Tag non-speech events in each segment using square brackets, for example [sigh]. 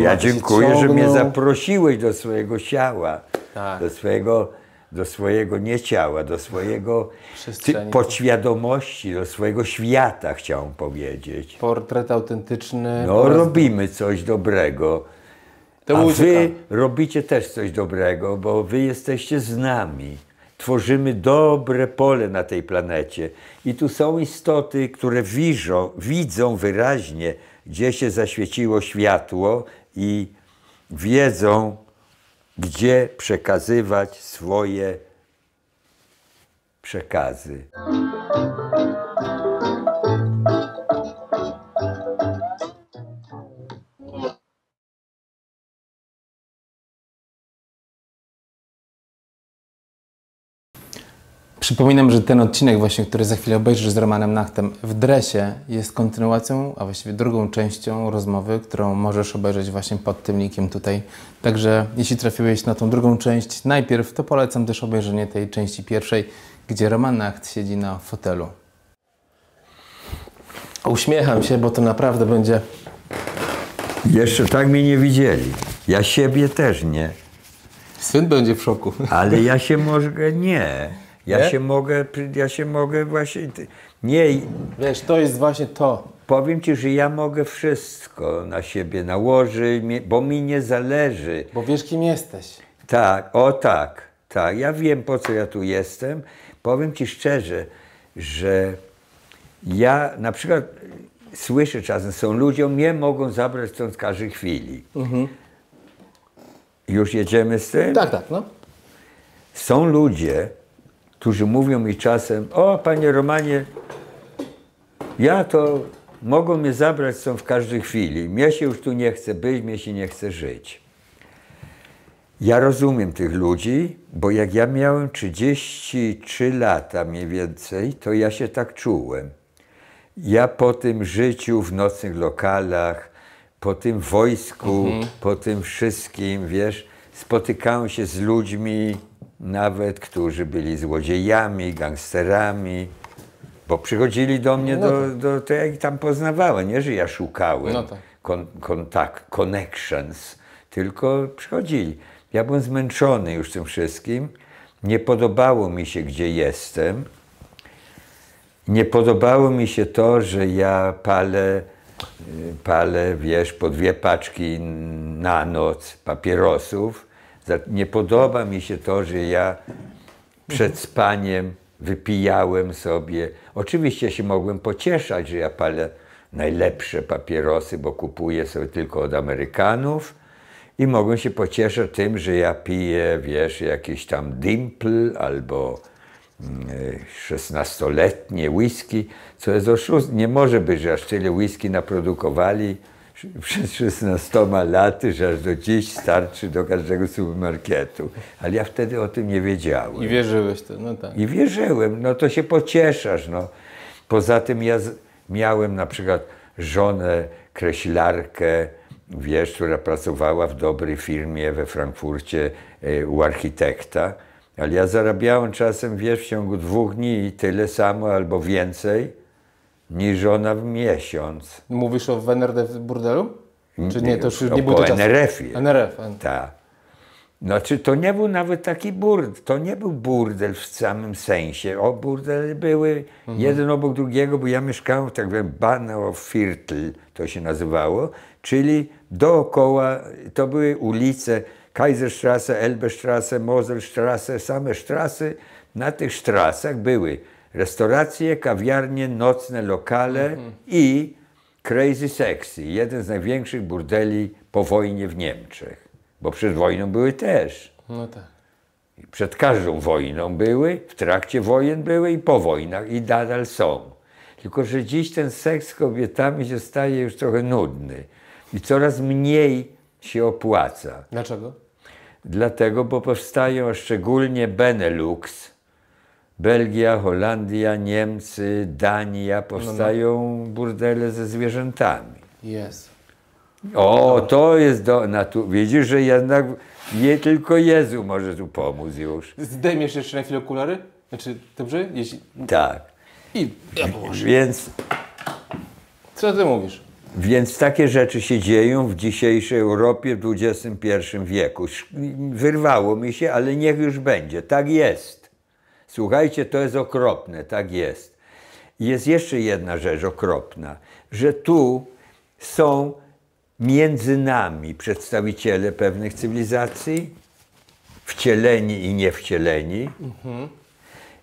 Ja dziękuję, że mnie zaprosiłeś do swojego ciała, tak. do swojego, do swojego nie ciała, do swojego ty, podświadomości, do swojego świata, chciałem powiedzieć. Portret autentyczny. No, portret... robimy coś dobrego. To A wy robicie też coś dobrego, bo wy jesteście z nami. Tworzymy dobre pole na tej planecie. I tu są istoty, które widzą wyraźnie, gdzie się zaświeciło światło i wiedzą, gdzie przekazywać swoje przekazy. Przypominam, że ten odcinek właśnie, który za chwilę obejrzysz z Romanem Nachtem w dresie jest kontynuacją, a właściwie drugą częścią rozmowy, którą możesz obejrzeć właśnie pod tym linkiem tutaj. Także jeśli trafiłeś na tą drugą część najpierw, to polecam też obejrzenie tej części pierwszej, gdzie Roman Nacht siedzi na fotelu. Uśmiecham się, bo to naprawdę będzie... Jeszcze tak mnie nie widzieli. Ja siebie też nie. Syn będzie w szoku. Ale ja [laughs] się może nie. Ja nie? się mogę, ja się mogę właśnie. Nie. Wiesz, to jest właśnie to. Powiem ci, że ja mogę wszystko na siebie nałożyć, bo mi nie zależy. Bo wiesz, kim jesteś. Tak, o tak, tak. Ja wiem, po co ja tu jestem. Powiem ci szczerze, że ja na przykład słyszę czasem, są ludzie, mnie mogą zabrać stąd każdej chwili. Mhm. Już jedziemy z tym? Tak, tak, no. Są ludzie, którzy mówią mi czasem, o panie Romanie, ja to mogą mnie zabrać są w każdej chwili. Mnie się już tu nie chce być, mnie się nie chce żyć. Ja rozumiem tych ludzi, bo jak ja miałem 33 lata mniej więcej, to ja się tak czułem. Ja po tym życiu w nocnych lokalach, po tym wojsku, mhm. po tym wszystkim, wiesz, spotykałem się z ludźmi, nawet, którzy byli złodziejami, gangsterami, bo przychodzili do mnie, no do, tak. do to ja ich tam poznawałem, nie, że ja szukałem no tak. kon, kontakt, connections, tylko przychodzili. Ja byłem zmęczony już tym wszystkim, nie podobało mi się, gdzie jestem, nie podobało mi się to, że ja palę, y, palę wiesz, po dwie paczki na noc papierosów, nie podoba mi się to, że ja przed spaniem wypijałem sobie. Oczywiście się mogłem pocieszać, że ja palę najlepsze papierosy, bo kupuję sobie tylko od Amerykanów i mogłem się pocieszać tym, że ja piję, wiesz, jakiś tam dimple albo mm, e, szesnastoletnie whisky, co jest oszust. Nie może być, że aż tyle whisky naprodukowali, przez 16 laty, że aż do dziś starczy do każdego supermarketu. Ale ja wtedy o tym nie wiedziałem. I wierzyłeś to, no tak. I wierzyłem, no to się pocieszasz. No. Poza tym ja miałem na przykład żonę kreślarkę, wiesz, która pracowała w dobrej firmie we Frankfurcie e, u architekta, ale ja zarabiałem czasem, wiesz, w ciągu dwóch dni tyle samo albo więcej niż ona w miesiąc. Mówisz o WNRD w burdelu? Czy nie, to już nie było to nrf NRF. Tak. Znaczy, no, to nie był nawet taki burdel, to nie był burdel w samym sensie. O, burdele były mhm. jeden obok drugiego, bo ja mieszkałem w tak zwanym Banowirtl, to się nazywało, czyli dookoła, to były ulice Kaiserstrasse, Elbestrasse, Moselstrasse, same strasy. Na tych strasach były Restauracje, kawiarnie, nocne lokale mm -hmm. i Crazy Sexy, jeden z największych burdeli po wojnie w Niemczech. Bo przed wojną były też. No tak. Przed każdą wojną były, w trakcie wojen były i po wojnach i nadal są. Tylko, że dziś ten seks z kobietami się staje już trochę nudny i coraz mniej się opłaca. Dlaczego? Dlatego, bo powstają szczególnie Benelux, Belgia, Holandia, Niemcy, Dania, powstają no, no. burdele ze zwierzętami. Jest. O, to jest do tu. Widzisz, że jednak nie tylko Jezu może tu pomóc już. Zdejmiesz jeszcze na chwilę okulary? Znaczy, dobrze? Jeśli... Tak. I ja położę. Więc... Co ty mówisz? Więc takie rzeczy się dzieją w dzisiejszej Europie w XXI wieku. Wyrwało mi się, ale niech już będzie. Tak jest. Słuchajcie, to jest okropne, tak jest. Jest jeszcze jedna rzecz okropna, że tu są między nami przedstawiciele pewnych cywilizacji, wcieleni i niewcieleni, mhm.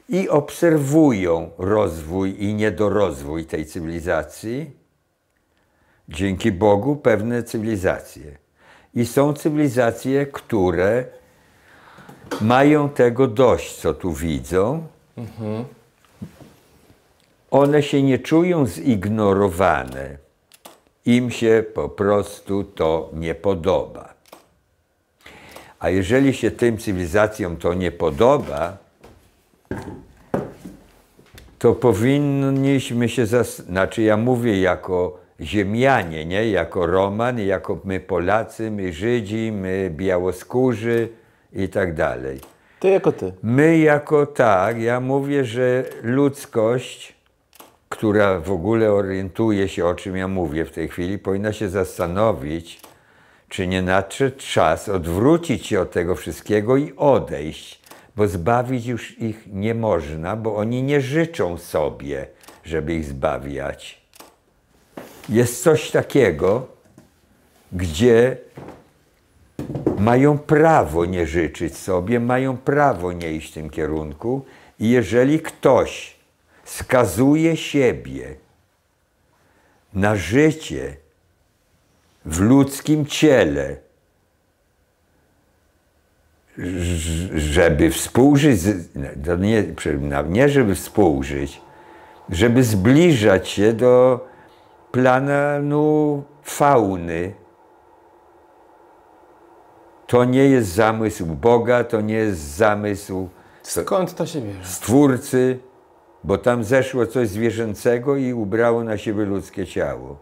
i obserwują rozwój i niedorozwój tej cywilizacji. Dzięki Bogu pewne cywilizacje. I są cywilizacje, które mają tego dość, co tu widzą. Mhm. One się nie czują zignorowane. Im się po prostu to nie podoba. A jeżeli się tym cywilizacjom to nie podoba, to powinniśmy się zastanowić, znaczy ja mówię jako ziemianie, nie? jako Roman, jako my Polacy, my Żydzi, my białoskórzy, i tak dalej. Ty jako ty. My jako tak, ja mówię, że ludzkość, która w ogóle orientuje się, o czym ja mówię w tej chwili, powinna się zastanowić, czy nie nadszedł czas odwrócić się od tego wszystkiego i odejść, bo zbawić już ich nie można, bo oni nie życzą sobie, żeby ich zbawiać. Jest coś takiego, gdzie mają prawo nie życzyć sobie, mają prawo nie iść w tym kierunku. I jeżeli ktoś skazuje siebie na życie w ludzkim ciele, żeby współżyć, nie, nie żeby współżyć, żeby zbliżać się do planu fauny, to nie jest zamysł Boga, to nie jest zamysł Skąd to się bierze? Stwórcy, bo tam zeszło coś zwierzęcego i ubrało na siebie ludzkie ciało.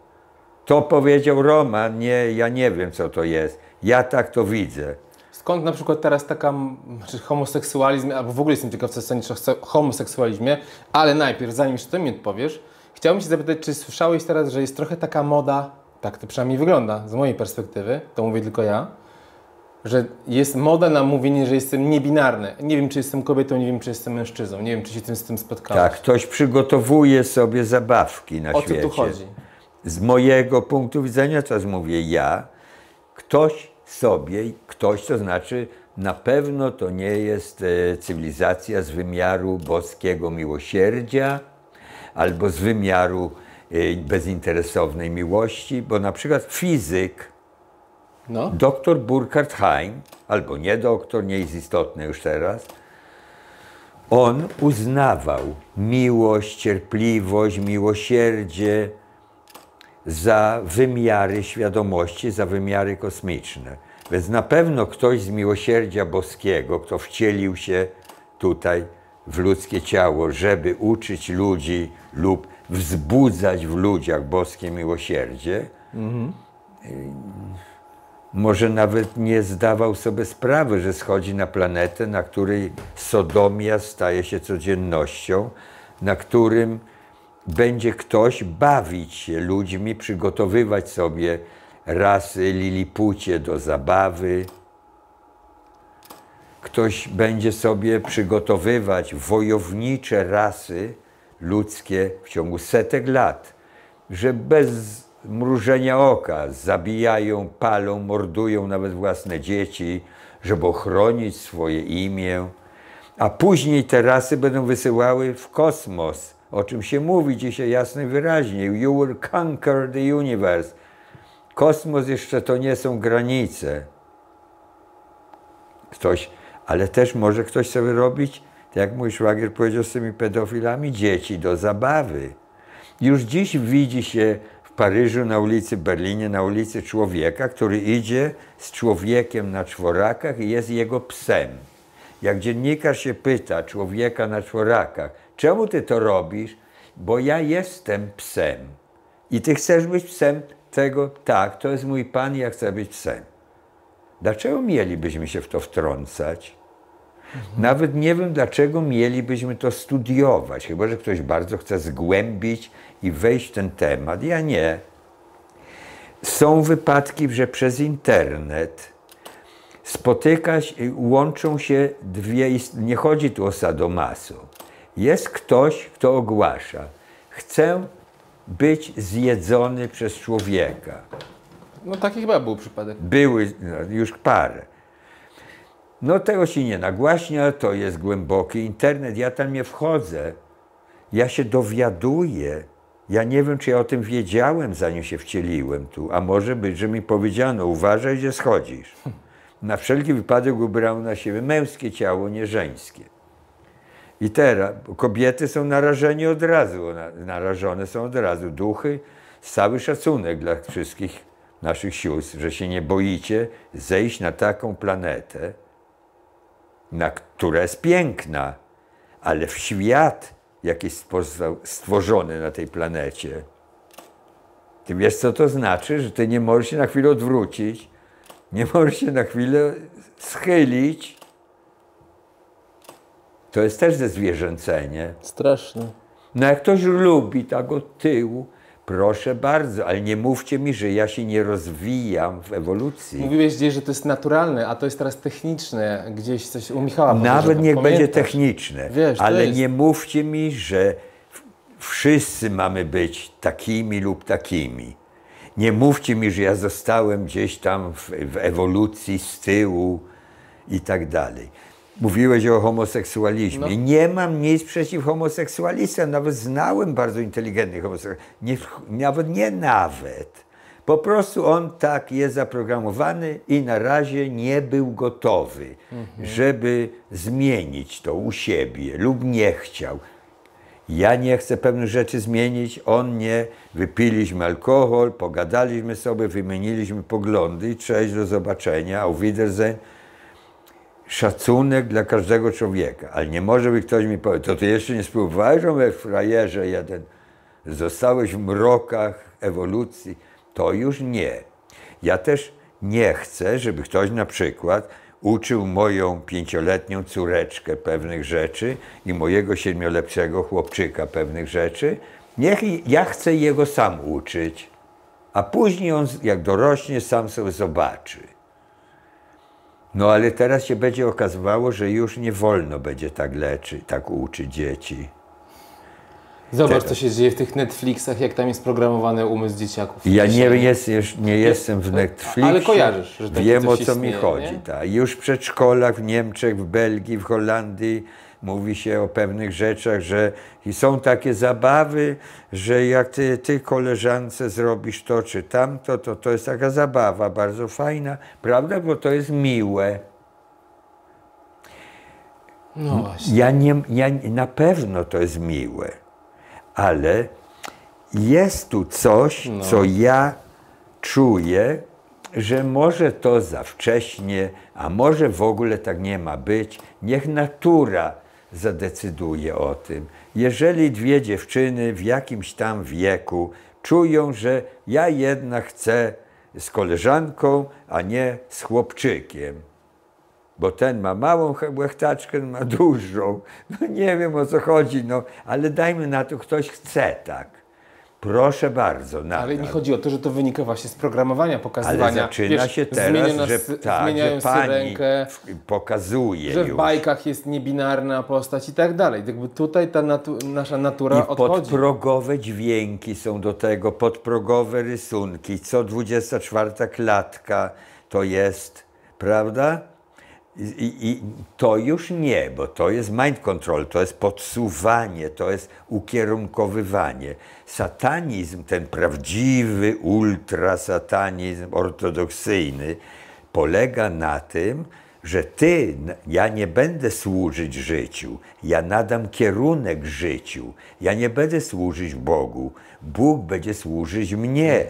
To powiedział Roman, nie, ja nie wiem co to jest, ja tak to widzę. Skąd na przykład teraz taka, znaczy homoseksualizm, albo w ogóle jestem ciekaw, co sądzisz o homoseksualizmie, ale najpierw, zanim ty mi odpowiesz, chciałbym się zapytać, czy słyszałeś teraz, że jest trochę taka moda, tak to przynajmniej wygląda, z mojej perspektywy, to mówię tylko ja, że jest moda na mówienie, że jestem niebinarny. Nie wiem, czy jestem kobietą, nie wiem, czy jestem mężczyzną. Nie wiem, czy się tym, z tym spotkałem. Tak, ktoś przygotowuje sobie zabawki na o świecie. O co tu chodzi? Z mojego punktu widzenia, co mówię ja, ktoś sobie, ktoś to znaczy na pewno to nie jest e, cywilizacja z wymiaru boskiego miłosierdzia albo z wymiaru e, bezinteresownej miłości, bo na przykład fizyk, no. Doktor Burkhard Heim, albo nie doktor, nie jest istotne już teraz, on uznawał miłość, cierpliwość, miłosierdzie za wymiary świadomości, za wymiary kosmiczne. Więc na pewno ktoś z miłosierdzia boskiego, kto wcielił się tutaj w ludzkie ciało, żeby uczyć ludzi lub wzbudzać w ludziach boskie miłosierdzie, mhm. Może nawet nie zdawał sobie sprawy, że schodzi na planetę, na której sodomia staje się codziennością, na którym będzie ktoś bawić się ludźmi, przygotowywać sobie rasy lilipucie do zabawy. Ktoś będzie sobie przygotowywać wojownicze rasy ludzkie w ciągu setek lat, że bez mrużenia oka. Zabijają, palą, mordują nawet własne dzieci, żeby ochronić swoje imię. A później te rasy będą wysyłały w kosmos, o czym się mówi dzisiaj jasno i wyraźnie. You will conquer the universe. Kosmos jeszcze to nie są granice. Ktoś, ale też może ktoś sobie robić, tak jak mój szwagier powiedział z tymi pedofilami, dzieci do zabawy. Już dziś widzi się Paryżu, na ulicy Berlinie, na ulicy człowieka, który idzie z człowiekiem na czworakach i jest jego psem. Jak dziennikarz się pyta człowieka na czworakach, czemu ty to robisz? Bo ja jestem psem. I ty chcesz być psem tego? Tak, to jest mój pan, ja chcę być psem. Dlaczego mielibyśmy się w to wtrącać? Mhm. Nawet nie wiem, dlaczego mielibyśmy to studiować, chyba że ktoś bardzo chce zgłębić i wejść w ten temat. Ja nie. Są wypadki, że przez internet spotykać, łączą się dwie, nie chodzi tu o sadomaso. Jest ktoś, kto ogłasza, chcę być zjedzony przez człowieka. No taki chyba był przypadek. Były no, już parę. No tego się nie nagłaśnia, to jest głęboki internet, ja tam nie wchodzę. Ja się dowiaduję, ja nie wiem, czy ja o tym wiedziałem, zanim się wcieliłem tu, a może być, że mi powiedziano, uważaj, gdzie schodzisz. Na wszelki wypadek ubrał na siebie męskie ciało, nie żeńskie. I teraz kobiety są narażeni od razu, narażone są od razu. Duchy, cały szacunek dla wszystkich naszych sióstr, że się nie boicie zejść na taką planetę, na która jest piękna, ale w świat, jakiś został stworzony na tej planecie. Ty wiesz, co to znaczy, że ty nie możesz się na chwilę odwrócić, nie możesz się na chwilę schylić. To jest też zezwierzęcenie. Straszne. No jak ktoś lubi tak od tyłu, Proszę bardzo, ale nie mówcie mi, że ja się nie rozwijam w ewolucji. Mówiłeś gdzieś, że to jest naturalne, a to jest teraz techniczne. Gdzieś coś u Michała Nawet niech pamiętasz. będzie techniczne, Wiesz, ale jest... nie mówcie mi, że wszyscy mamy być takimi lub takimi. Nie mówcie mi, że ja zostałem gdzieś tam w, w ewolucji z tyłu i tak dalej. Mówiłeś o homoseksualizmie. No. Nie mam nic przeciw homoseksualistom. Nawet znałem bardzo inteligentnych homoseksualistów. nawet nie nawet. Po prostu on tak jest zaprogramowany i na razie nie był gotowy, mhm. żeby zmienić to u siebie lub nie chciał. Ja nie chcę pewnych rzeczy zmienić, on nie. Wypiliśmy alkohol, pogadaliśmy sobie, wymieniliśmy poglądy. Cześć, do zobaczenia, auf Wiedersehen szacunek dla każdego człowieka, ale nie może być ktoś mi powiedział, to ty jeszcze nie spróbowałeś, że frajerze jeden, zostałeś w mrokach ewolucji, to już nie. Ja też nie chcę, żeby ktoś na przykład uczył moją pięcioletnią córeczkę pewnych rzeczy i mojego siedmiolepszego chłopczyka pewnych rzeczy. Niech ja chcę jego sam uczyć, a później on jak dorośnie sam sobie zobaczy. No ale teraz się będzie okazywało, że już nie wolno będzie tak leczyć, tak uczyć dzieci. Zobacz, teraz. co się dzieje w tych Netflixach, jak tam jest programowany umysł dzieciaków. Ja nie, jest, nie jestem w no, Netflixie. Ale kojarzysz, że Wiem, o co istnieje, mi chodzi. Ta. Już w przedszkolach w Niemczech, w Belgii, w Holandii mówi się o pewnych rzeczach, że i są takie zabawy, że jak ty, ty koleżance zrobisz to czy tamto, to to jest taka zabawa bardzo fajna, prawda? Bo to jest miłe. No właśnie. Ja nie, ja, na pewno to jest miłe, ale jest tu coś, no. co ja czuję, że może to za wcześnie, a może w ogóle tak nie ma być. Niech natura zadecyduje o tym. Jeżeli dwie dziewczyny w jakimś tam wieku czują, że ja jednak chcę z koleżanką, a nie z chłopczykiem, bo ten ma małą łechtaczkę, ma [laughs] dużą. No nie wiem o co chodzi, no, ale dajmy na to, ktoś chce tak. Proszę bardzo. Nadal. Ale nie chodzi o to, że to wynika właśnie z programowania, pokazywania. Ale zaczyna Wiesz, się teraz, że, tak, że pani rękę, pokazuje Że w już. bajkach jest niebinarna postać i tak dalej. Jakby tutaj ta natu nasza natura I odchodzi. podprogowe dźwięki są do tego, podprogowe rysunki. Co 24 klatka to jest, prawda? I, I, to już nie, bo to jest mind control, to jest podsuwanie, to jest ukierunkowywanie. Satanizm, ten prawdziwy ultrasatanizm ortodoksyjny, polega na tym, że ty, ja nie będę służyć życiu, ja nadam kierunek życiu, ja nie będę służyć Bogu, Bóg będzie służyć mnie.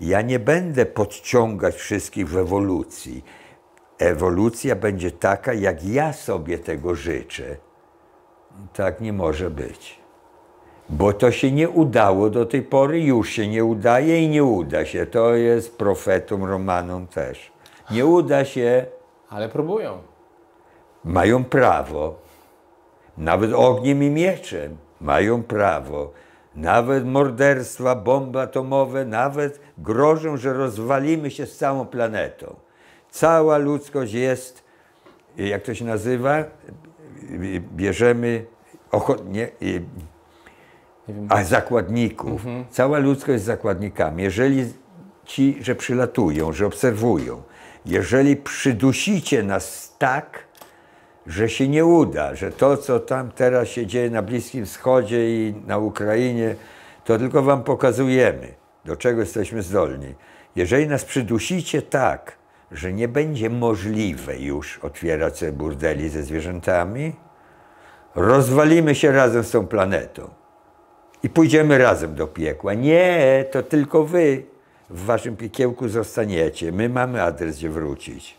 Ja nie będę podciągać wszystkich w ewolucji ewolucja będzie taka, jak ja sobie tego życzę. Tak nie może być. Bo to się nie udało do tej pory, już się nie udaje i nie uda się. To jest profetom Romanom też. Nie uda się. Ale próbują. Mają prawo. Nawet ogniem i mieczem mają prawo. Nawet morderstwa, bomby atomowe, nawet grożą, że rozwalimy się z całą planetą. Cała ludzkość jest, jak to się nazywa, bierzemy ochotnie, a zakładników. Mhm. Cała ludzkość jest zakładnikami. Jeżeli ci, że przylatują, że obserwują, jeżeli przydusicie nas tak, że się nie uda, że to, co tam teraz się dzieje na Bliskim Wschodzie i na Ukrainie, to tylko wam pokazujemy, do czego jesteśmy zdolni. Jeżeli nas przydusicie tak, że nie będzie możliwe już otwierać sobie burdeli ze zwierzętami, rozwalimy się razem z tą planetą i pójdziemy razem do piekła. Nie, to tylko wy w waszym piekiełku zostaniecie. My mamy adres, gdzie wrócić.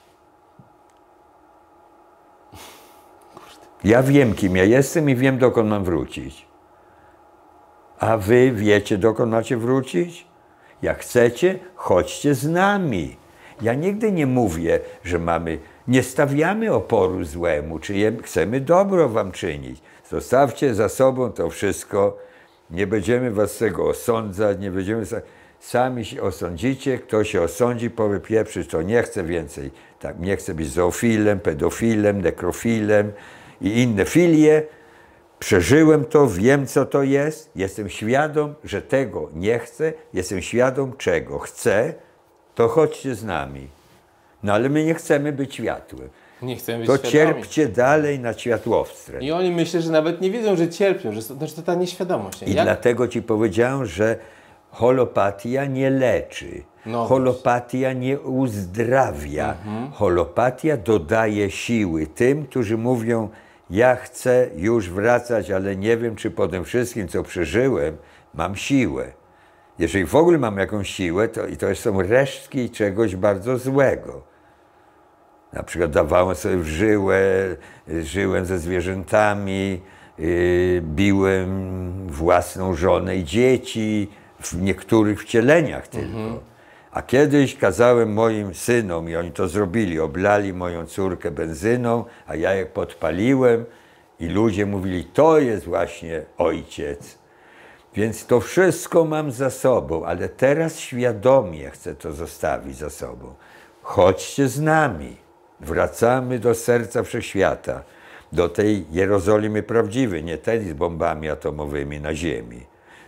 Ja wiem, kim ja jestem i wiem, dokąd mam wrócić. A wy wiecie, dokąd macie wrócić? Jak chcecie, chodźcie z nami. Ja nigdy nie mówię, że mamy, nie stawiamy oporu złemu, czy chcemy dobro wam czynić. Zostawcie za sobą to wszystko, nie będziemy was z tego osądzać, nie będziemy sami się osądzicie, kto się osądzi, powie pierwszy, to nie chce więcej. Tak, nie chce być zoofilem, pedofilem, nekrofilem i inne filie. Przeżyłem to, wiem co to jest, jestem świadom, że tego nie chcę, jestem świadom czego chcę, to chodźcie z nami. No ale my nie chcemy być światłem. Nie chcemy być To świadomi. cierpcie dalej na światłowstwem. I oni myślę, że nawet nie wiedzą, że cierpią, że to, że to ta nieświadomość. Nie? I Jak? dlatego ci powiedziałem, że holopatia nie leczy. No holopatia nie uzdrawia. Mhm. Holopatia dodaje siły tym, którzy mówią, ja chcę już wracać, ale nie wiem, czy po tym wszystkim, co przeżyłem, mam siłę jeżeli w ogóle mam jakąś siłę, to, i to są resztki czegoś bardzo złego. Na przykład dawałem sobie w żyłę, żyłem ze zwierzętami, yy, biłem własną żonę i dzieci, w niektórych wcieleniach tylko. Mhm. A kiedyś kazałem moim synom, i oni to zrobili, oblali moją córkę benzyną, a ja je podpaliłem i ludzie mówili, to jest właśnie ojciec. Więc to wszystko mam za sobą, ale teraz świadomie chcę to zostawić za sobą. Chodźcie z nami. Wracamy do serca wszechświata, do tej Jerozolimy prawdziwej, nie tej z bombami atomowymi na ziemi.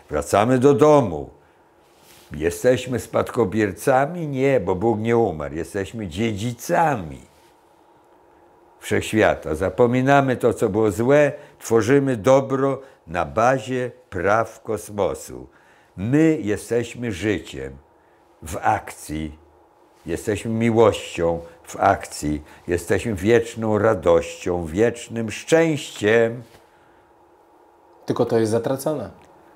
Wracamy do domu. Jesteśmy spadkobiercami? Nie, bo Bóg nie umarł. Jesteśmy dziedzicami wszechświata. Zapominamy to, co było złe, Tworzymy dobro na bazie praw kosmosu. My jesteśmy życiem w akcji, jesteśmy miłością w akcji, jesteśmy wieczną radością, wiecznym szczęściem. Tylko to jest zatracone.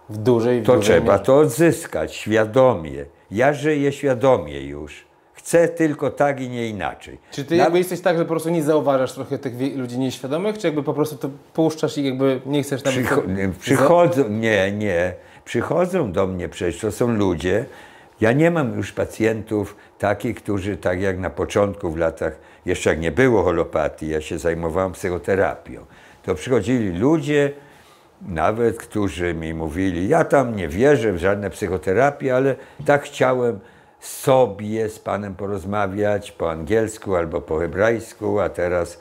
W dużej To dużej trzeba mierze. to odzyskać świadomie. Ja żyję świadomie już chcę tylko tak i nie inaczej. Czy ty jakby jesteś tak, że po prostu nie zauważasz trochę tych ludzi nieświadomych, czy jakby po prostu to puszczasz i jakby nie chcesz tam... Przycho przychodzą, nie, nie. Przychodzą do mnie przecież, to są ludzie. Ja nie mam już pacjentów takich, którzy tak jak na początku w latach, jeszcze jak nie było holopatii, ja się zajmowałem psychoterapią, to przychodzili ludzie, nawet którzy mi mówili, ja tam nie wierzę w żadne psychoterapie, ale tak chciałem sobie z Panem porozmawiać po angielsku albo po hebrajsku, a teraz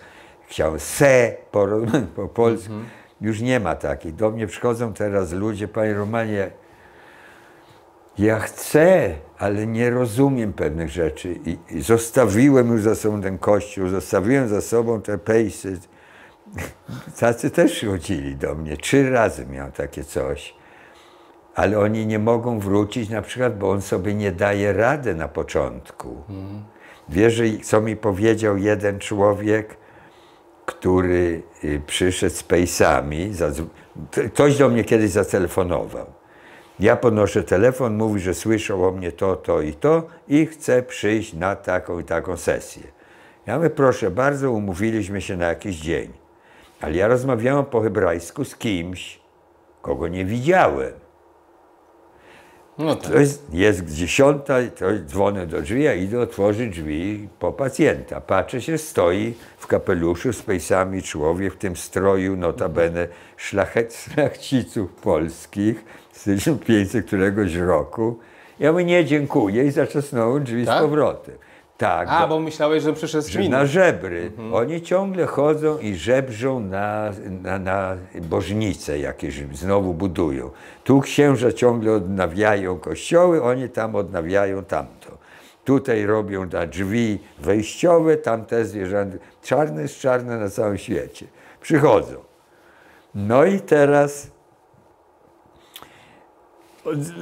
chciał se porozmawiać po polsku. Mm -hmm. Już nie ma takich. Do mnie przychodzą teraz ludzie, Panie Romanie, ja chcę, ale nie rozumiem pewnych rzeczy i, i zostawiłem już za sobą ten kościół, zostawiłem za sobą te pejsy. Tacy też chodzili do mnie. Trzy razy miał takie coś ale oni nie mogą wrócić na przykład, bo on sobie nie daje rady na początku. Mm. Wiesz, co mi powiedział jeden człowiek, który y, przyszedł z pejsami, ktoś do mnie kiedyś zatelefonował. Ja ponoszę telefon, mówi, że słyszał o mnie to, to i to i chce przyjść na taką i taką sesję. Ja mówię, proszę bardzo, umówiliśmy się na jakiś dzień. Ale ja rozmawiałam po hebrajsku z kimś, kogo nie widziałem. No tak. jest, jest dziesiąta, to dzwonię do drzwi, a idę otworzyć drzwi po pacjenta. Patrzę się, stoi w kapeluszu z pejsami człowiek, w tym stroju notabene szlachet, szlachciców [laughs] polskich z 1500 któregoś roku. Ja mu nie dziękuję i zaczasnąłem drzwi tak? z powrotem. Tak. A, bo myślałeś, że przyszedł z Na żebry. Mhm. Oni ciągle chodzą i żebrzą na, na, na bożnice jakieś, znowu budują. Tu księża ciągle odnawiają kościoły, oni tam odnawiają tamto. Tutaj robią na drzwi wejściowe, tam te zwierzęta. Czarne jest czarne na całym świecie. Przychodzą. No i teraz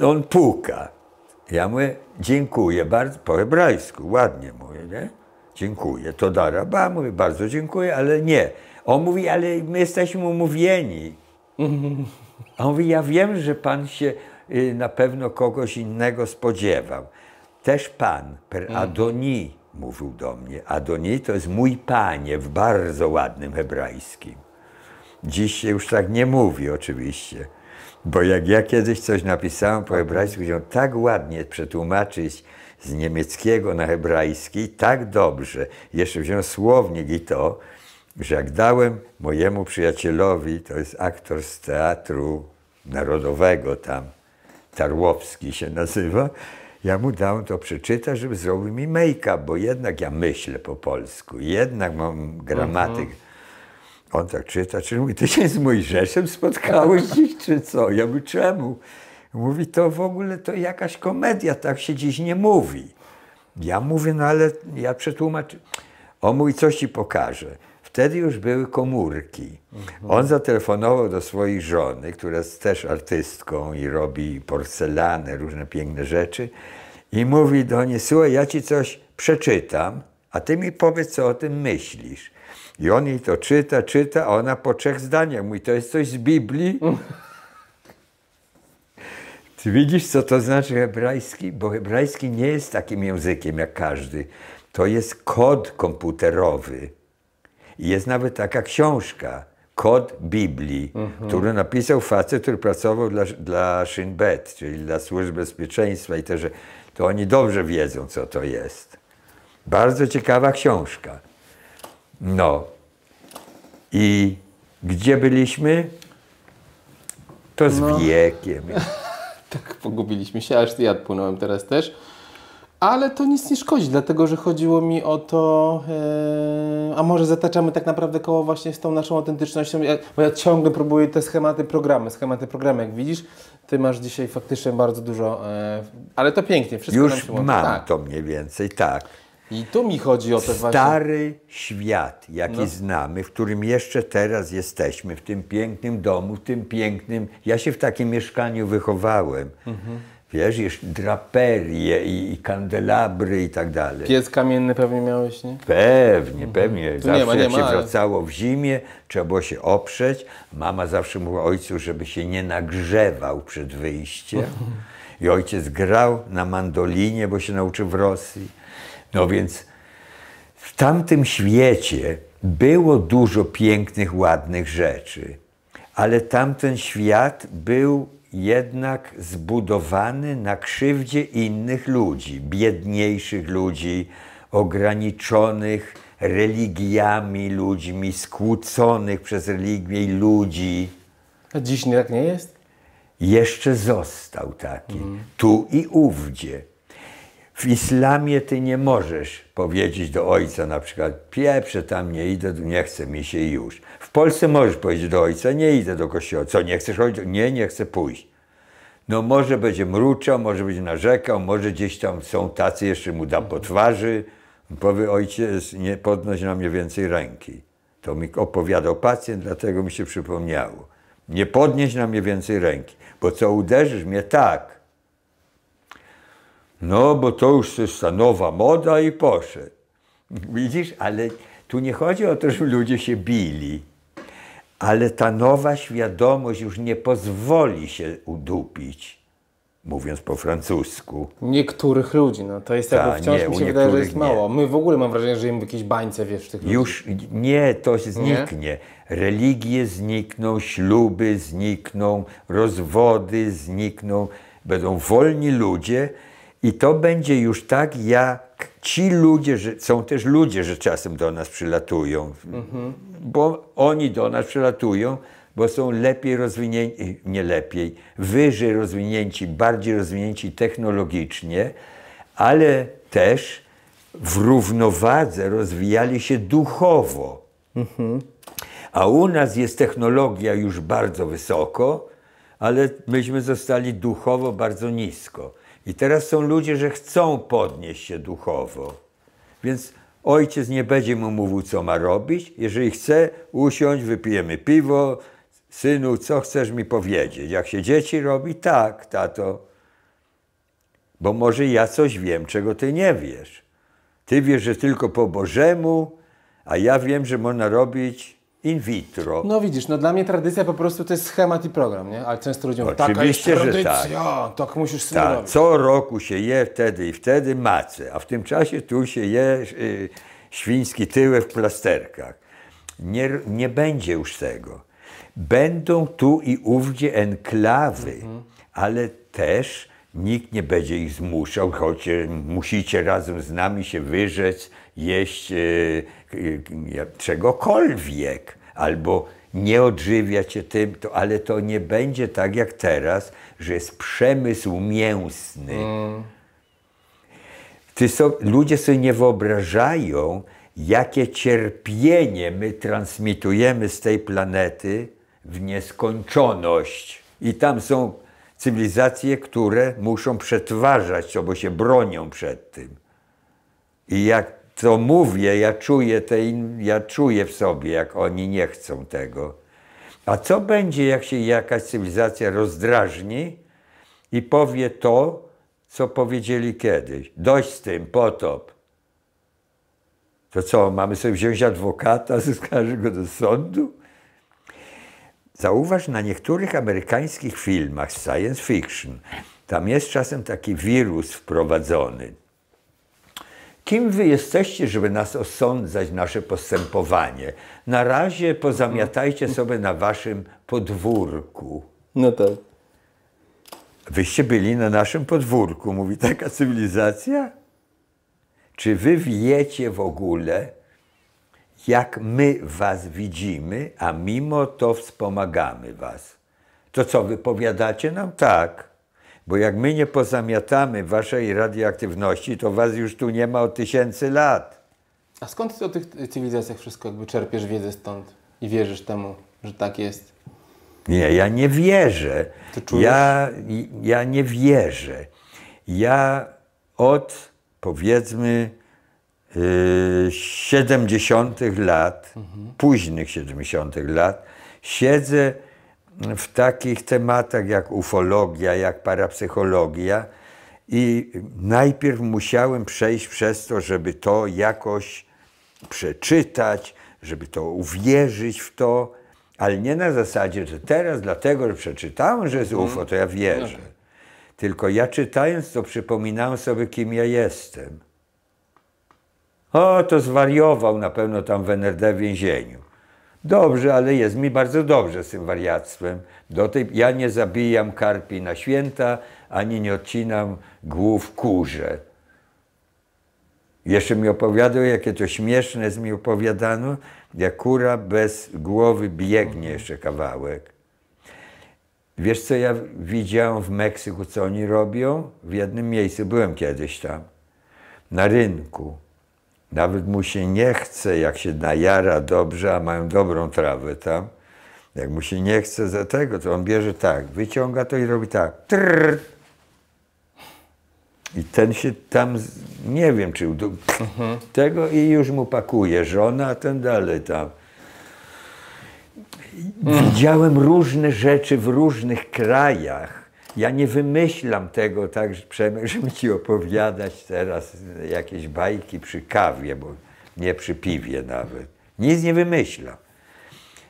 on puka. Ja mówię, dziękuję bardzo, po hebrajsku, ładnie mówię, nie? Dziękuję, to daraba, mówię, bardzo dziękuję, ale nie. On mówi, ale my jesteśmy umówieni. A on mówi, ja wiem, że pan się y, na pewno kogoś innego spodziewał. Też pan, per mm. Adoni, mówił do mnie. Adoni to jest mój panie w bardzo ładnym hebrajskim. Dziś się już tak nie mówi oczywiście. Bo jak ja kiedyś coś napisałem po hebrajsku, chciałem tak ładnie przetłumaczyć z niemieckiego na hebrajski, tak dobrze, jeszcze wziąłem słownik i to, że jak dałem mojemu przyjacielowi, to jest aktor z Teatru Narodowego tam, Tarłowski się nazywa, ja mu dałem to przeczytać, żeby zrobił mi make-up, bo jednak ja myślę po polsku, jednak mam gramatykę. Mhm. On tak czyta, czy mówi, ty się z Mojżeszem spotkałeś tak. dziś, czy co? Ja mówię, czemu? Mówi, to w ogóle to jakaś komedia, tak się dziś nie mówi. Ja mówię, no ale ja przetłumaczę. O mój, coś ci pokażę. Wtedy już były komórki. Mhm. On zatelefonował do swojej żony, która jest też artystką i robi porcelanę, różne piękne rzeczy. I mówi do niej, słuchaj, ja ci coś przeczytam, a ty mi powiedz, co o tym myślisz. I on jej to czyta, czyta, a ona po trzech zdaniach mówi, to jest coś z Biblii. Ty widzisz, co to znaczy hebrajski? Bo hebrajski nie jest takim językiem jak każdy. To jest kod komputerowy. I jest nawet taka książka, kod Biblii, mhm. który napisał facet, który pracował dla, dla Shin Bet, czyli dla Służb Bezpieczeństwa i też, to oni dobrze wiedzą, co to jest. Bardzo ciekawa książka. No. I gdzie byliśmy? To z no. wiekiem. [laughs] tak, pogubiliśmy się, aż ja płynąłem teraz też. Ale to nic nie szkodzi, dlatego że chodziło mi o to, yy, a może zataczamy tak naprawdę koło właśnie z tą naszą autentycznością, ja, bo ja ciągle próbuję te schematy, programy, schematy, programy, jak widzisz, ty masz dzisiaj faktycznie bardzo dużo, yy, ale to pięknie, wszystko Już nam się Już mam tak. to mniej więcej, tak. I tu mi chodzi o te właśnie... Stary świat, jaki no. znamy, w którym jeszcze teraz jesteśmy, w tym pięknym domu, w tym pięknym... Ja się w takim mieszkaniu wychowałem. Mhm. Wiesz, jeszcze draperie i, i, kandelabry i tak dalej. Piec kamienny pewnie miałeś, nie? Pewnie, mhm. pewnie. zawsze nie ma, nie ma, się ale... wracało w zimie, trzeba było się oprzeć. Mama zawsze mówiła ojcu, żeby się nie nagrzewał przed wyjściem. Mhm. I ojciec grał na mandolinie, bo się nauczył w Rosji no więc w tamtym świecie było dużo pięknych, ładnych rzeczy, ale tamten świat był jednak zbudowany na krzywdzie innych ludzi, biedniejszych ludzi, ograniczonych religiami ludźmi, skłóconych przez religię ludzi. A dziś nie tak nie jest? Jeszcze został taki, mm. tu i ówdzie. W islamie ty nie możesz powiedzieć do ojca na przykład pieprze tam nie idę, nie chcę mi się już. W Polsce możesz powiedzieć do ojca nie idę do kościoła. Co, nie chcesz chodzić? Nie, nie chcę pójść. No może będzie mruczał, może będzie narzekał, może gdzieś tam są tacy, jeszcze mu dam po twarzy. Powie ojciec, nie podnoś na mnie więcej ręki. To mi opowiadał pacjent, dlatego mi się przypomniało. Nie podnieś na mnie więcej ręki, bo co uderzysz mnie tak, no, bo to już jest ta nowa moda i poszedł. Widzisz, ale tu nie chodzi o to, żeby ludzie się bili, ale ta nowa świadomość już nie pozwoli się udupić, mówiąc po francusku. Niektórych ludzi, no to jest jakby wciąż nie, mi się wydaje, że jest mało. Nie. My w ogóle mam wrażenie, że im w jakiejś bańce, wiesz, tych ludzi. Już nie, to zniknie. Nie? Religie znikną, śluby znikną, rozwody znikną. Będą wolni ludzie, i to będzie już tak, jak ci ludzie, że są też ludzie, że czasem do nas przylatują, mhm. bo oni do nas przylatują, bo są lepiej rozwinięci, nie lepiej, wyżej rozwinięci, bardziej rozwinięci technologicznie, ale też w równowadze rozwijali się duchowo. Mhm. A u nas jest technologia już bardzo wysoko, ale myśmy zostali duchowo bardzo nisko. I teraz są ludzie, że chcą podnieść się duchowo. Więc ojciec nie będzie mu mówił, co ma robić. Jeżeli chce, usiądź, wypijemy piwo. Synu, co chcesz mi powiedzieć? Jak się dzieci robi? Tak, tato. Bo może ja coś wiem, czego ty nie wiesz. Ty wiesz, że tylko po Bożemu, a ja wiem, że można robić in vitro. No widzisz, no dla mnie tradycja po prostu to jest schemat i program, nie? Ale często ludzie mówią, taka jest tradycja, że tak. tak musisz sobie tak. Co roku się je wtedy i wtedy macę, a w tym czasie tu się je y, świński tyłek w plasterkach. Nie, nie będzie już tego. Będą tu i ówdzie enklawy, mhm. ale też nikt nie będzie ich zmuszał, choć y, musicie razem z nami się wyrzec, jeść e, e, czegokolwiek, albo nie odżywiać się tym, to, ale to nie będzie tak jak teraz, że jest przemysł mięsny. Mm. So, ludzie sobie nie wyobrażają, jakie cierpienie my transmitujemy z tej planety w nieskończoność. I tam są cywilizacje, które muszą przetwarzać to, bo się bronią przed tym. I jak co mówię, ja czuję, te, ja czuję w sobie, jak oni nie chcą tego. A co będzie, jak się jakaś cywilizacja rozdrażni i powie to, co powiedzieli kiedyś? Dość z tym, potop. To co, mamy sobie wziąć adwokata, [laughs] zaskarży go do sądu? Zauważ, na niektórych amerykańskich filmach science fiction, tam jest czasem taki wirus wprowadzony, Kim wy jesteście, żeby nas osądzać, nasze postępowanie? Na razie pozamiatajcie sobie na waszym podwórku. No tak. Wyście byli na naszym podwórku, mówi taka cywilizacja? Czy wy wiecie w ogóle, jak my was widzimy, a mimo to wspomagamy was? To co, wypowiadacie nam? Tak. Bo jak my nie pozamiatamy waszej radioaktywności, to was już tu nie ma od tysięcy lat. A skąd ty o tych cywilizacjach wszystko jakby czerpiesz wiedzę stąd i wierzysz temu, że tak jest? Nie, ja nie wierzę. Ty czujesz? Ja, ja nie wierzę. Ja od powiedzmy yy, 70. lat, mhm. późnych 70. lat, siedzę w takich tematach jak ufologia, jak parapsychologia i najpierw musiałem przejść przez to, żeby to jakoś przeczytać, żeby to uwierzyć w to, ale nie na zasadzie, że teraz dlatego, że przeczytałem, że jest mhm. UFO, to ja wierzę. Tylko ja czytając to przypominałem sobie, kim ja jestem. O, to zwariował na pewno tam w NRD w więzieniu. Dobrze, ale jest mi bardzo dobrze z tym wariactwem. Do tej, ja nie zabijam karpi na święta, ani nie odcinam głów kurze. Jeszcze mi opowiadał, jakie to śmieszne jest mi opowiadano, jak kura bez głowy biegnie jeszcze kawałek. Wiesz, co ja widziałem w Meksyku, co oni robią? W jednym miejscu, byłem kiedyś tam, na rynku nawet mu się nie chce, jak się najara dobrze, a mają dobrą trawę tam. Jak mu się nie chce za tego, to on bierze tak, wyciąga to i robi tak. Trrr. I ten się tam, nie wiem, czy mhm. tego i już mu pakuje żona, a ten dalej tam. Mhm. Widziałem różne rzeczy w różnych krajach, ja nie wymyślam tego tak, żeby ci opowiadać teraz jakieś bajki przy kawie, bo nie przy piwie nawet. Nic nie wymyślam.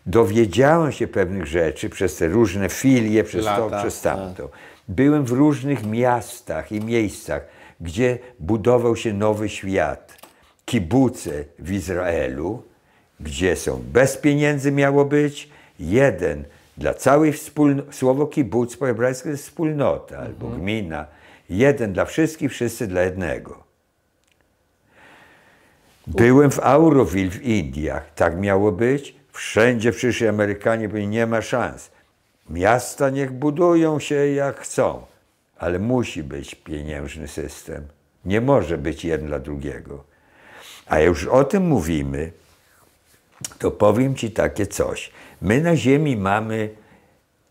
Dowiedziałem się pewnych rzeczy przez te różne filie, przez Lata. to, przez tamto. Tak. Byłem w różnych miastach i miejscach, gdzie budował się nowy świat. Kibuce w Izraelu, gdzie są bez pieniędzy miało być, jeden – dla całej wspólnoty, słowo kibuc po hebrajsku jest wspólnota mhm. albo gmina. Jeden dla wszystkich, wszyscy dla jednego. Byłem w Auroville w Indiach, tak miało być. Wszędzie przyszli Amerykanie, bo nie ma szans. Miasta niech budują się jak chcą, ale musi być pieniężny system. Nie może być jeden dla drugiego. A już o tym mówimy, to powiem Ci takie coś. My na Ziemi mamy,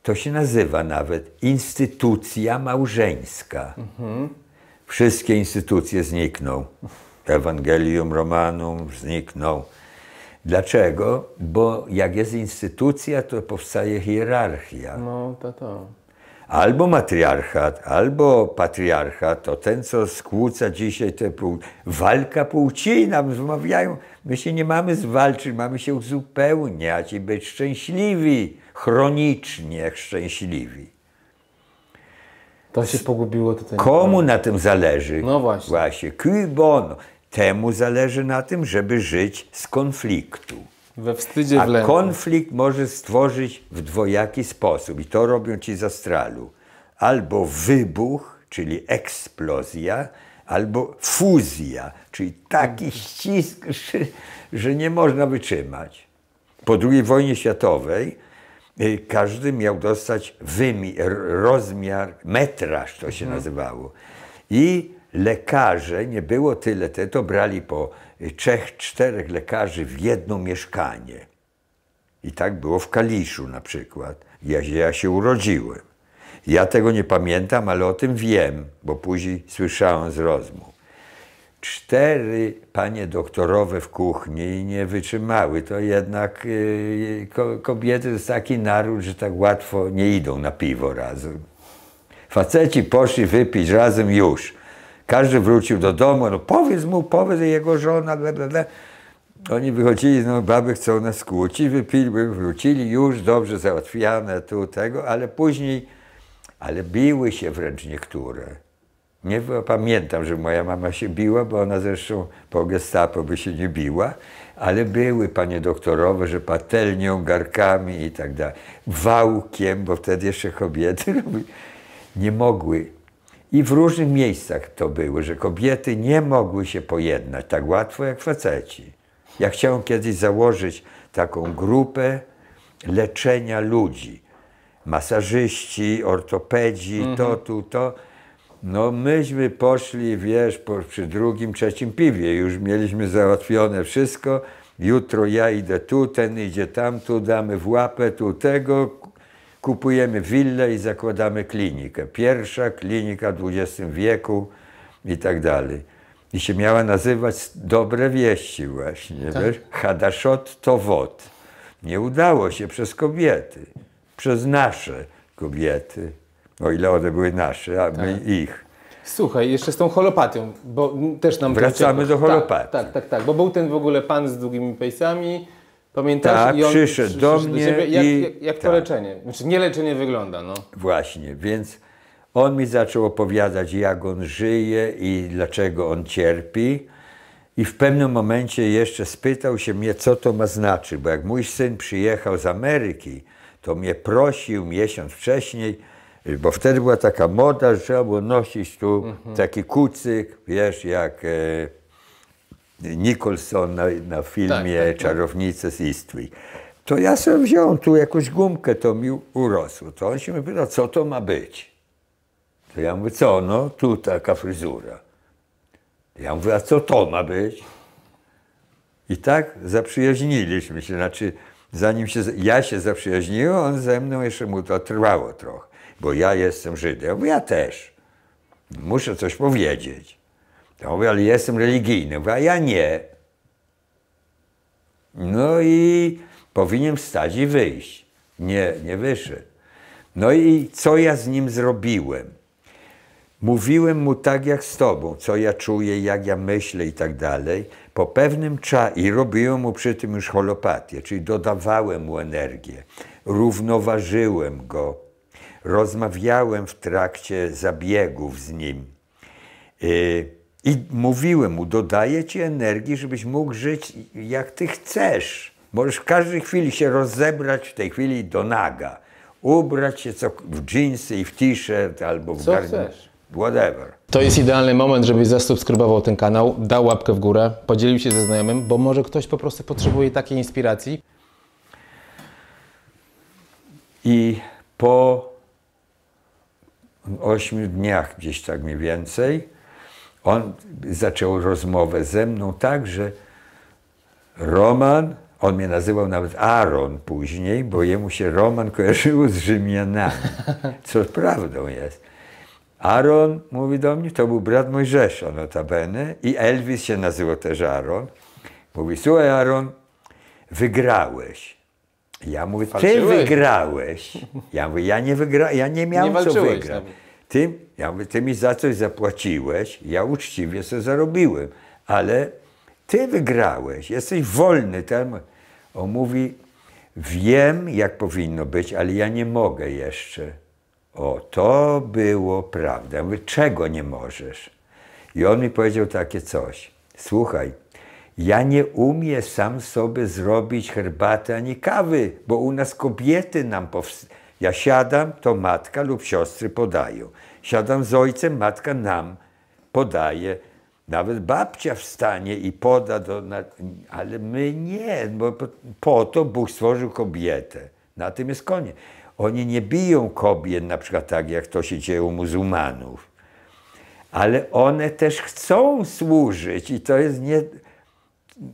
to się nazywa nawet, instytucja małżeńska. Mhm. Wszystkie instytucje znikną. Ewangelium Romanum znikną. Dlaczego? Bo jak jest instytucja, to powstaje hierarchia. No, to to albo matriarchat, albo patriarchat, to ten, co skłóca dzisiaj te pół... Walka płci nam wmawiają. My się nie mamy zwalczyć, mamy się uzupełniać i być szczęśliwi, chronicznie szczęśliwi. To się pogubiło tutaj. Komu na tym zależy? No właśnie. Właśnie. Cui bono. Temu zależy na tym, żeby żyć z konfliktu. We wstydzie A w konflikt może stworzyć w dwojaki sposób i to robią ci z astralu. Albo wybuch, czyli eksplozja, albo fuzja, czyli taki mhm. ścisk, [laughs] że nie można wytrzymać. Po II wojnie światowej y, każdy miał dostać wymi rozmiar, metraż to się mhm. nazywało. I lekarze, nie było tyle, te, to brali po trzech, czterech lekarzy w jedno mieszkanie. I tak było w Kaliszu na przykład. Ja, ja się urodziłem. Ja tego nie pamiętam, ale o tym wiem, bo później słyszałem z rozmów. Cztery panie doktorowe w kuchni nie wytrzymały. To jednak yy, kobiety to jest taki naród, że tak łatwo nie idą na piwo razem. Faceci poszli wypić razem już. Każdy wrócił do domu, no powiedz mu, powiedz jego żona, bla, bla, bla. Oni wychodzili, no baby chcą nas kłócić, wypili, wrócili, już dobrze załatwiane tu, tego, ale później, ale biły się wręcz niektóre. Nie pamiętam, że moja mama się biła, bo ona zresztą po gestapo by się nie biła, ale były panie doktorowe, że patelnią, garkami i tak dalej, wałkiem, bo wtedy jeszcze kobiety [laughs] nie mogły i w różnych miejscach to było, że kobiety nie mogły się pojednać tak łatwo jak faceci. Ja chciałem kiedyś założyć taką grupę leczenia ludzi. Masażyści, ortopedzi, mhm. to, tu, to. No myśmy poszli, wiesz, po, przy drugim, trzecim piwie. Już mieliśmy załatwione wszystko. Jutro ja idę tu, ten idzie tam, tu damy w łapę, tu tego, kupujemy willę i zakładamy klinikę. Pierwsza klinika w XX wieku i tak dalej. I się miała nazywać Dobre Wieści właśnie, tak. Hadaszot to wod. Nie udało się przez kobiety, przez nasze kobiety, o ile one były nasze, a my tak. ich. Słuchaj, jeszcze z tą holopatią, bo też nam... Wracamy do tak, holopatii. Tak, tak, tak, tak, bo był ten w ogóle pan z długimi pejsami, Pamiętasz? Tak, I on przyszedł do mnie. Do jak, i... jak, jak to tak. leczenie? Znaczy, nie leczenie wygląda, no. Właśnie, więc on mi zaczął opowiadać, jak on żyje i dlaczego on cierpi. I w pewnym momencie jeszcze spytał się mnie, co to ma znaczyć, bo jak mój syn przyjechał z Ameryki, to mnie prosił miesiąc wcześniej, bo wtedy była taka moda, że trzeba było nosić tu mhm. taki kucyk, wiesz, jak... E, Nicholson na, na filmie tak, tak, tak. Czarownice z Eastwick. To ja sobie wziąłem tu jakąś gumkę, to mi urosło. To on się mnie pyta, co to ma być? To ja mówię, co no, tu taka fryzura. Ja mówię, a co to ma być? I tak zaprzyjaźniliśmy się, znaczy zanim się, ja się zaprzyjaźniłem, on ze mną jeszcze mu to trwało trochę, bo ja jestem Żydem, ja też. Muszę coś powiedzieć. Ja mówię, ale jestem religijny. Mówię, a ja nie. No i powinien wstać i wyjść. Nie, nie wyszedł. No i co ja z nim zrobiłem? Mówiłem mu tak jak z tobą, co ja czuję, jak ja myślę i tak dalej. Po pewnym czasie, i robiłem mu przy tym już holopatię, czyli dodawałem mu energię, równoważyłem go, rozmawiałem w trakcie zabiegów z nim. Yy, i mówiłem mu, dodaję ci energii, żebyś mógł żyć jak ty chcesz. Możesz w każdej chwili się rozebrać w tej chwili do naga. Ubrać się co, w jeansy i w t-shirt albo w garnitur. Whatever. To jest idealny moment, żebyś zasubskrybował ten kanał, dał łapkę w górę, podzielił się ze znajomym, bo może ktoś po prostu potrzebuje takiej inspiracji. I po ośmiu dniach, gdzieś tak mniej więcej, on zaczął rozmowę ze mną tak, że Roman, on mnie nazywał nawet Aaron później, bo jemu się Roman [laughs] kojarzył z Rzymianami, co prawdą jest. Aaron mówi do mnie, to był brat Mojżesza notabene i Elvis się nazywał też Aaron. Mówi, słuchaj Aaron, wygrałeś. Ja mówię, Falczyłeś. ty wygrałeś. Ja mówię, ja nie, wygra ja nie miałem nie co wygrać. Ty, ja mówię, ty mi za coś zapłaciłeś, ja uczciwie sobie zarobiłem, ale ty wygrałeś, jesteś wolny. ten On mówi, wiem jak powinno być, ale ja nie mogę jeszcze. O, to było prawda. Ja mówię, czego nie możesz? I on mi powiedział takie coś. Słuchaj, ja nie umiem sam sobie zrobić herbaty ani kawy, bo u nas kobiety nam powstają ja siadam, to matka lub siostry podają. Siadam z ojcem, matka nam podaje. Nawet babcia wstanie i poda, do, ale my nie, bo po to Bóg stworzył kobietę. Na tym jest koniec. Oni nie biją kobiet na przykład tak, jak to się dzieje u muzułmanów, ale one też chcą służyć i to jest nie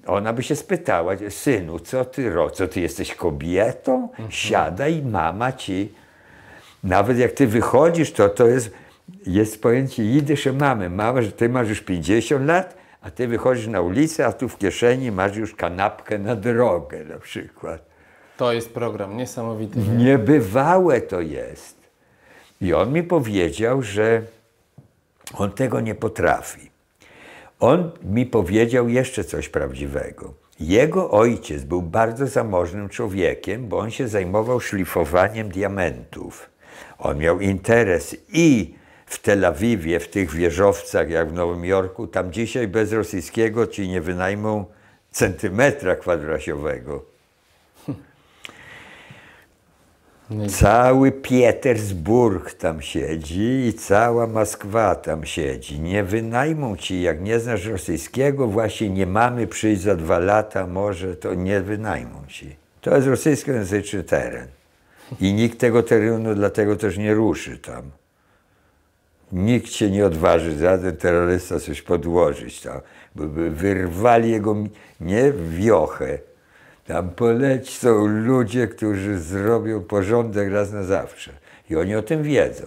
ona by się spytała, synu, co ty ro, co ty jesteś kobietą? Mhm. Siadaj, mama ci. Nawet jak ty wychodzisz, to to jest, jest pojęcie jidysze mamy. Mama, że ty masz już 50 lat, a ty wychodzisz na ulicę, a tu w kieszeni masz już kanapkę na drogę na przykład. To jest program niesamowity. Nie? Niebywałe to jest. I on mi powiedział, że on tego nie potrafi. On mi powiedział jeszcze coś prawdziwego. Jego ojciec był bardzo zamożnym człowiekiem, bo on się zajmował szlifowaniem diamentów. On miał interes i w Tel Awiwie, w tych wieżowcach, jak w Nowym Jorku, tam dzisiaj bez rosyjskiego ci nie wynajmą centymetra kwadrasiowego No Cały Petersburg tam siedzi i cała Moskwa tam siedzi. Nie wynajmą ci, jak nie znasz rosyjskiego, właśnie nie mamy przyjść za dwa lata, może to nie wynajmą ci. To jest rosyjskojęzyczny teren. I nikt tego terenu dlatego też nie ruszy tam. Nikt się nie odważy żaden terrorysta coś podłożyć tam. Wyrwali jego nie wiochę, tam są ludzie, którzy zrobią porządek raz na zawsze. I oni o tym wiedzą.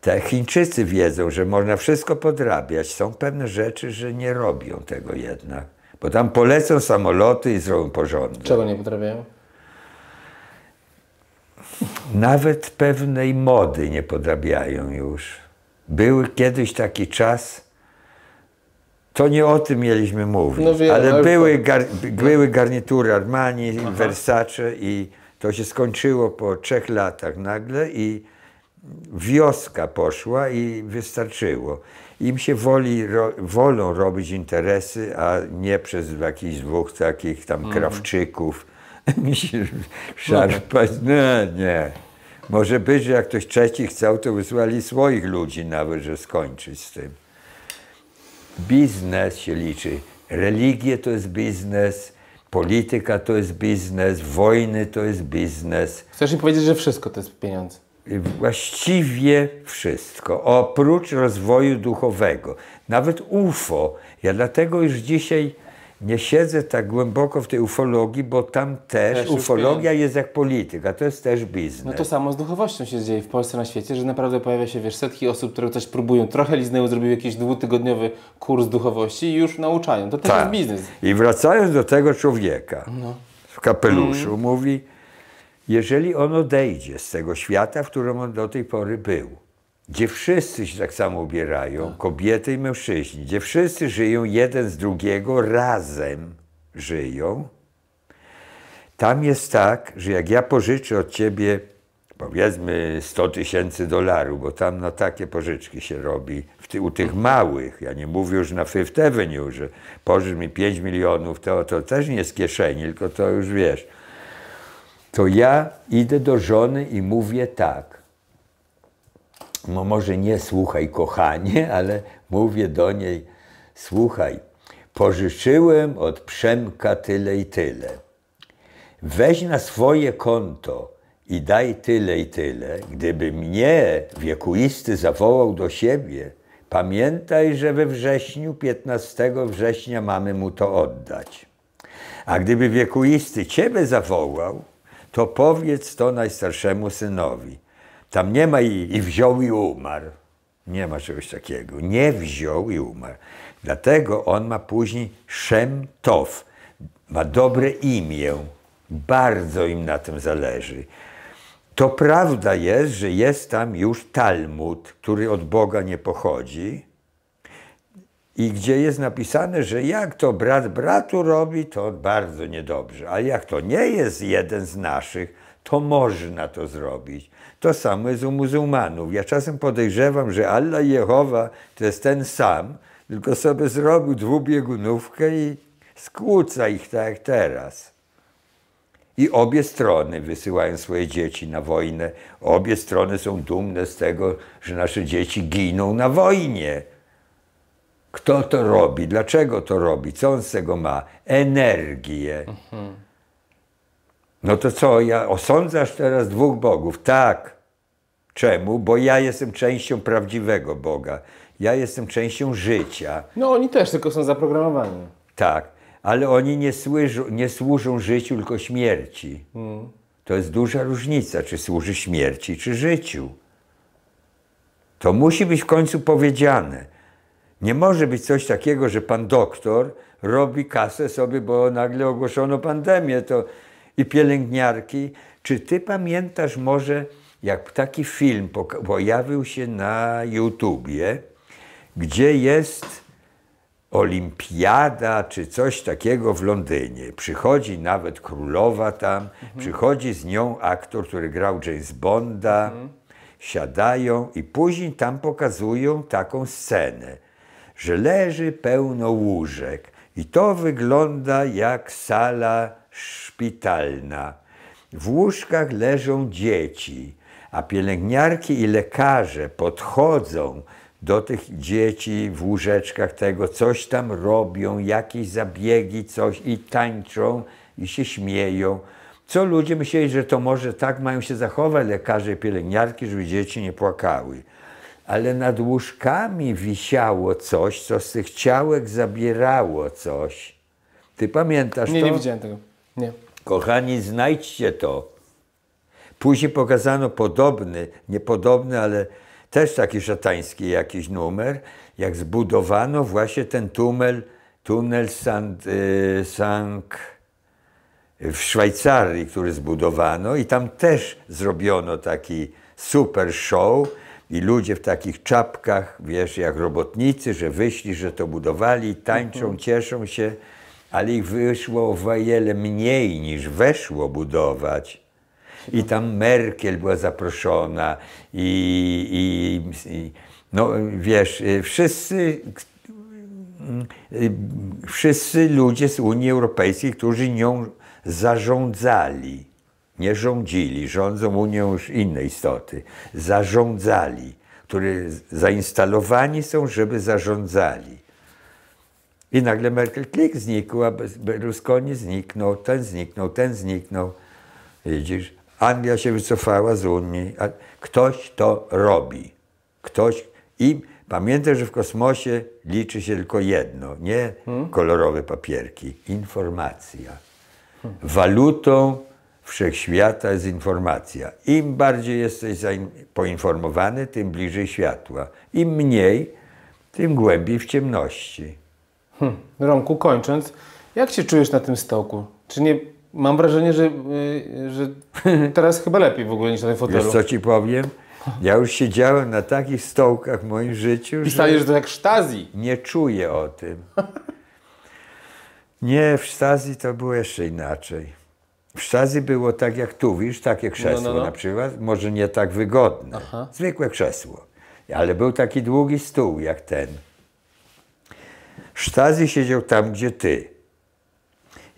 Tak, Chińczycy wiedzą, że można wszystko podrabiać. Są pewne rzeczy, że nie robią tego jednak. Bo tam polecą samoloty i zrobią porządek. Czego nie podrabiają? Nawet pewnej mody nie podrabiają już. Był kiedyś taki czas, to nie o tym mieliśmy mówić, no wiem, ale, były, gar, no. były garnitury Armani, Aha. Versace i to się skończyło po trzech latach nagle i wioska poszła i wystarczyło. Im się woli, ro, wolą robić interesy, a nie przez jakichś dwóch takich tam mhm. krawczyków [laughs] mi się no. szarpać. No nie. Może być, że jak ktoś trzeci chciał, to wysłali swoich ludzi nawet, że skończyć z tym biznes się liczy. Religie to jest biznes, polityka to jest biznes, wojny to jest biznes. Chcesz mi powiedzieć, że wszystko to jest pieniądz? Właściwie wszystko, oprócz rozwoju duchowego. Nawet UFO. Ja dlatego już dzisiaj nie siedzę tak głęboko w tej ufologii, bo tam też, też ufologia jest jak polityka, to jest też biznes. No to samo z duchowością się dzieje w Polsce, na świecie, że naprawdę pojawia się, wiesz, setki osób, które coś próbują, trochę liznęły, zrobiły jakiś dwutygodniowy kurs duchowości i już nauczają. To też tak. jest biznes. I wracając do tego człowieka no. w kapeluszu, mm. mówi, jeżeli on odejdzie z tego świata, w którym on do tej pory był, gdzie wszyscy się tak samo ubierają, tak. kobiety i mężczyźni, gdzie wszyscy żyją jeden z drugiego, razem żyją, tam jest tak, że jak ja pożyczę od ciebie powiedzmy 100 tysięcy dolarów, bo tam na takie pożyczki się robi, ty, u tych tak. małych, ja nie mówię już na Fifth Avenue, że pożycz mi 5 milionów, to, to też nie z kieszeni, tylko to już wiesz. To ja idę do żony i mówię tak, no może nie słuchaj kochanie, ale mówię do niej, słuchaj, pożyczyłem od Przemka tyle i tyle. Weź na swoje konto i daj tyle i tyle. Gdyby mnie wiekuisty zawołał do siebie, pamiętaj, że we wrześniu, 15 września mamy mu to oddać. A gdyby wiekuisty ciebie zawołał, to powiedz to najstarszemu synowi. Tam nie ma i, i wziął i umarł. Nie ma czegoś takiego. Nie wziął i umarł. Dlatego on ma później Shem Tof. Ma dobre imię. Bardzo im na tym zależy. To prawda jest, że jest tam już Talmud, który od Boga nie pochodzi i gdzie jest napisane, że jak to brat bratu robi, to bardzo niedobrze, ale jak to nie jest jeden z naszych, to można to zrobić. To samo jest u muzułmanów. Ja czasem podejrzewam, że Allah Jehowa to jest ten sam, tylko sobie zrobił dwubiegunówkę i skłóca ich tak jak teraz. I obie strony wysyłają swoje dzieci na wojnę. Obie strony są dumne z tego, że nasze dzieci giną na wojnie. Kto to robi? Dlaczego to robi? Co on z tego ma? Energię. Mhm. No to co, ja osądzasz teraz dwóch bogów? Tak. Czemu? Bo ja jestem częścią prawdziwego Boga. Ja jestem częścią życia. No oni też tylko są zaprogramowani. Tak, ale oni nie, nie służą życiu, tylko śmierci. Hmm. To jest duża różnica, czy służy śmierci, czy życiu. To musi być w końcu powiedziane. Nie może być coś takiego, że pan doktor robi kasę sobie, bo nagle ogłoszono pandemię. To i pielęgniarki. Czy ty pamiętasz może, jak taki film pojawił się na YouTubie, gdzie jest olimpiada czy coś takiego w Londynie. Przychodzi nawet królowa tam, mhm. przychodzi z nią aktor, który grał James Bonda, mhm. siadają i później tam pokazują taką scenę, że leży pełno łóżek i to wygląda jak sala szpitalna. W łóżkach leżą dzieci, a pielęgniarki i lekarze podchodzą do tych dzieci w łóżeczkach tego, coś tam robią, jakieś zabiegi, coś i tańczą i się śmieją. Co ludzie myśleli, że to może tak mają się zachować lekarze i pielęgniarki, żeby dzieci nie płakały. Ale nad łóżkami wisiało coś, co z tych ciałek zabierało coś. Ty pamiętasz nie, to? Nie, nie widziałem tego. Nie. Kochani, znajdźcie to. Później pokazano podobny, niepodobny, ale też taki szatański jakiś numer, jak zbudowano właśnie ten tunel, tunel Sankt, y, w Szwajcarii, który zbudowano i tam też zrobiono taki super show i ludzie w takich czapkach, wiesz, jak robotnicy, że wyszli, że to budowali, tańczą, mhm. cieszą się ale ich wyszło o wiele mniej niż weszło budować. I tam Merkel była zaproszona i, i, i no wiesz, y, wszyscy y, wszyscy ludzie z Unii Europejskiej, którzy nią zarządzali, nie rządzili, rządzą Unią już inne istoty, zarządzali, które zainstalowani są, żeby zarządzali. I nagle Merkel klik znikła, Berlusconi zniknął, ten zniknął, ten zniknął. Widzisz, Anglia się wycofała z Unii. Ktoś to robi. Ktoś i pamiętaj, że w kosmosie liczy się tylko jedno, nie hmm? kolorowe papierki, informacja. Walutą wszechświata jest informacja. Im bardziej jesteś poinformowany, tym bliżej światła. Im mniej, tym głębiej w ciemności. Hmm. Romku, kończąc, jak się czujesz na tym stołku? Czy nie, mam wrażenie, że, yy, że teraz chyba lepiej w ogóle niż na tym fotelu. Wiesz co ci powiem? Ja już siedziałem na takich stołkach w moim życiu, Pisali, że, to jak sztazji. Nie czuję o tym. Nie, w sztazji to było jeszcze inaczej. W sztazji było tak jak tu, widzisz, takie no, krzesło no, no, no. na przykład, może nie tak wygodne, Aha. zwykłe krzesło. Ale był taki długi stół jak ten. Sztazy siedział tam, gdzie ty.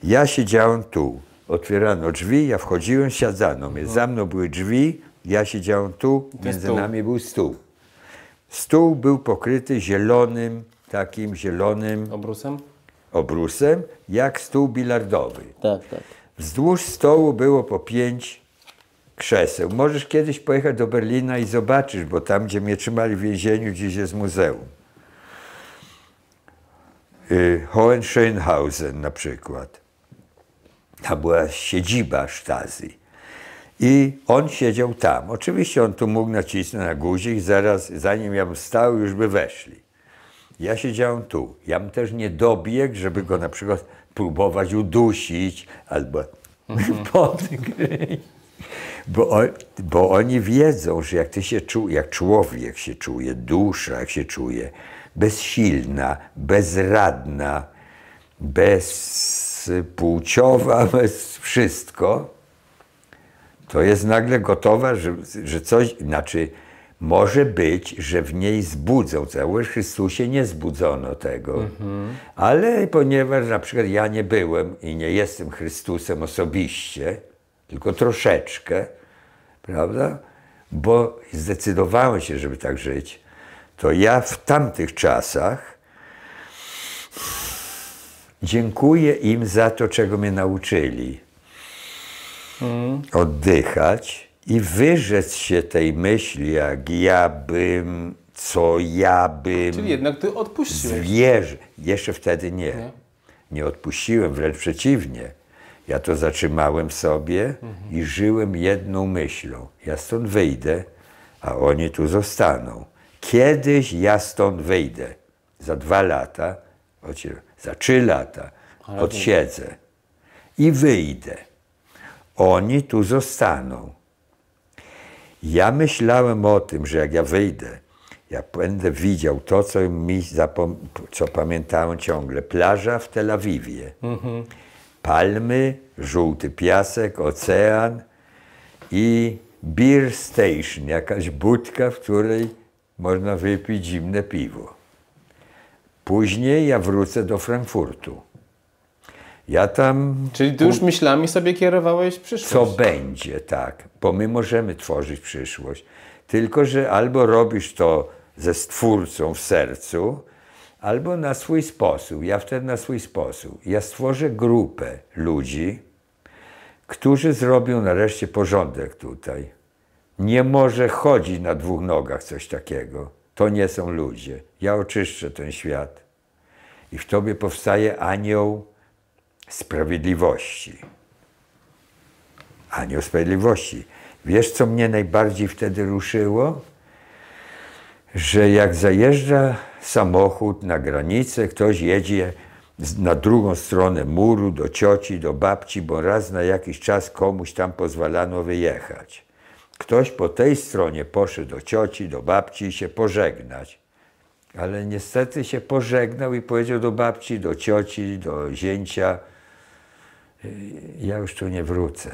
Ja siedziałem tu. Otwierano drzwi, ja wchodziłem, siadzano. mnie. Za mną były drzwi, ja siedziałem tu, między stół. nami był stół. Stół był pokryty zielonym, takim zielonym obrusem, obrusem jak stół bilardowy. Tak, tak. Wzdłuż stołu było po pięć krzeseł. Możesz kiedyś pojechać do Berlina i zobaczysz, bo tam, gdzie mnie trzymali w więzieniu, gdzieś jest muzeum. Y, Hohenschönhausen na przykład. ta była siedziba Sztazji. I on siedział tam. Oczywiście on tu mógł nacisnąć na guzik, zaraz zanim ja bym stał, już by weszli. Ja siedziałem tu. Ja bym też nie dobiegł, żeby go na przykład próbować udusić albo mhm. [laughs] podgryźć. Bo, on, bo oni wiedzą, że jak ty się czu, jak człowiek się czuje, dusza jak się czuje, bezsilna, bezradna, bezpłciowa, [laughs] bez wszystko, to jest nagle gotowa, że, że coś, znaczy może być, że w niej zbudzą. Cały Chrystusie nie zbudzono tego. Mhm. Ale ponieważ na przykład ja nie byłem i nie jestem Chrystusem osobiście, tylko troszeczkę, prawda? Bo zdecydowałem się, żeby tak żyć, to ja w tamtych czasach dziękuję im za to, czego mnie nauczyli. Mm. Oddychać i wyrzec się tej myśli, jak ja bym, co ja bym. Czyli jednak ty odpuściłeś. Zwierzę. Jeszcze wtedy nie. nie. Nie odpuściłem, wręcz przeciwnie. Ja to zatrzymałem sobie mhm. i żyłem jedną myślą. Ja stąd wyjdę, a oni tu zostaną kiedyś ja stąd wyjdę. Za dwa lata, za trzy lata odsiedzę i wyjdę. Oni tu zostaną. Ja myślałem o tym, że jak ja wyjdę, ja będę widział to, co, mi co pamiętałem ciągle. Plaża w Tel Awiwie. Mhm. Palmy, żółty piasek, ocean i beer station, jakaś budka, w której można wypić zimne piwo. Później ja wrócę do Frankfurtu. Ja tam. Czyli ty już myślami sobie kierowałeś przyszłość? Co będzie, tak. Bo my możemy tworzyć przyszłość. Tylko, że albo robisz to ze stwórcą w sercu, albo na swój sposób. Ja wtedy na swój sposób. Ja stworzę grupę ludzi, którzy zrobią nareszcie porządek tutaj nie może chodzić na dwóch nogach, coś takiego. To nie są ludzie. Ja oczyszczę ten świat. I w tobie powstaje anioł sprawiedliwości. Anioł sprawiedliwości. Wiesz, co mnie najbardziej wtedy ruszyło? Że jak zajeżdża samochód na granicę, ktoś jedzie na drugą stronę muru, do cioci, do babci, bo raz na jakiś czas komuś tam pozwalano wyjechać. Ktoś po tej stronie poszedł do cioci, do babci i się pożegnać. Ale niestety się pożegnał i powiedział do babci, do cioci, do zięcia, ja już tu nie wrócę.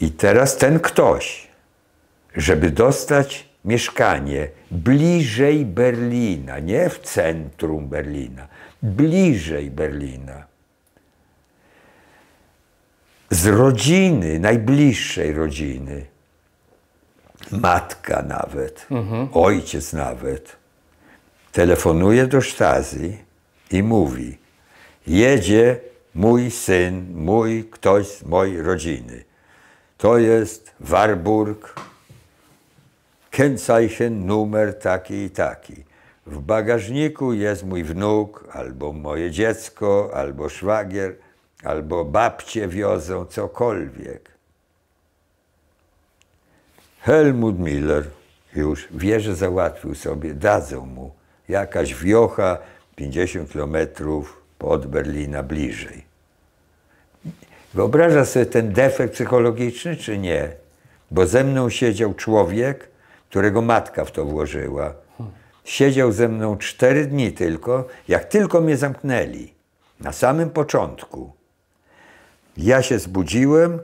I teraz ten ktoś, żeby dostać mieszkanie bliżej Berlina, nie w centrum Berlina, bliżej Berlina, z rodziny, najbliższej rodziny, matka nawet, mhm. ojciec nawet, telefonuje do Sztazji i mówi: Jedzie mój syn, mój ktoś z mojej rodziny. To jest Warburg, Kennzeichen numer taki i taki. W bagażniku jest mój wnuk, albo moje dziecko, albo szwagier, albo babcie wiozą, cokolwiek. Helmut Miller już wie, że załatwił sobie, dadzą mu jakaś wiocha 50 kilometrów od Berlina bliżej. Wyobraża sobie ten defekt psychologiczny, czy nie? Bo ze mną siedział człowiek, którego matka w to włożyła. Siedział ze mną cztery dni tylko, jak tylko mnie zamknęli, na samym początku. Ja się zbudziłem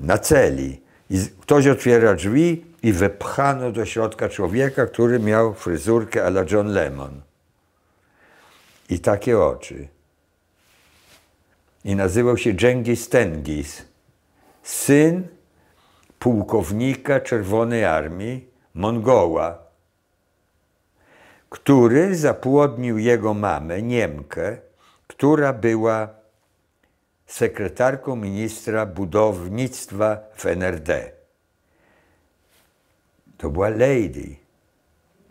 na celi i ktoś otwiera drzwi i wepchano do środka człowieka, który miał fryzurkę a la John Lemon. I takie oczy. I nazywał się Dżengis Tengis. Syn pułkownika Czerwonej Armii, Mongoła, który zapłodnił jego mamę, Niemkę, która była sekretarką ministra budownictwa w NRD. To była lady.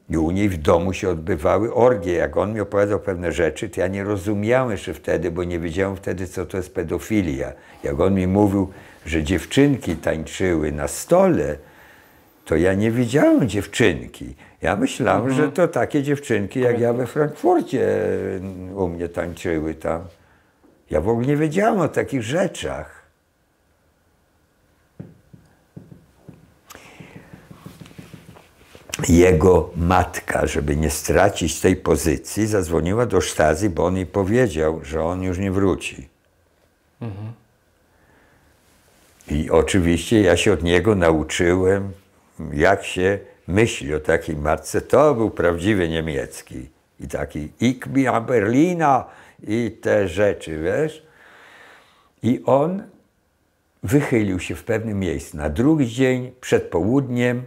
I u niej w domu się odbywały orgie. Jak on mi opowiadał pewne rzeczy, to ja nie rozumiałem jeszcze wtedy, bo nie wiedziałem wtedy, co to jest pedofilia. Jak on mi mówił, że dziewczynki tańczyły na stole, to ja nie widziałem dziewczynki. Ja myślałem, mhm. że to takie dziewczynki, jak ja we Frankfurcie mm, u mnie tańczyły tam. Ja w ogóle nie wiedziałem o takich rzeczach. Jego matka, żeby nie stracić tej pozycji, zadzwoniła do Sztazy, bo on jej powiedział, że on już nie wróci. Mhm. I oczywiście ja się od niego nauczyłem, jak się myśli o takiej matce. To był prawdziwy niemiecki. I taki Ich bin Berlina, i te rzeczy, wiesz. I on wychylił się w pewnym miejscu. Na drugi dzień, przed południem,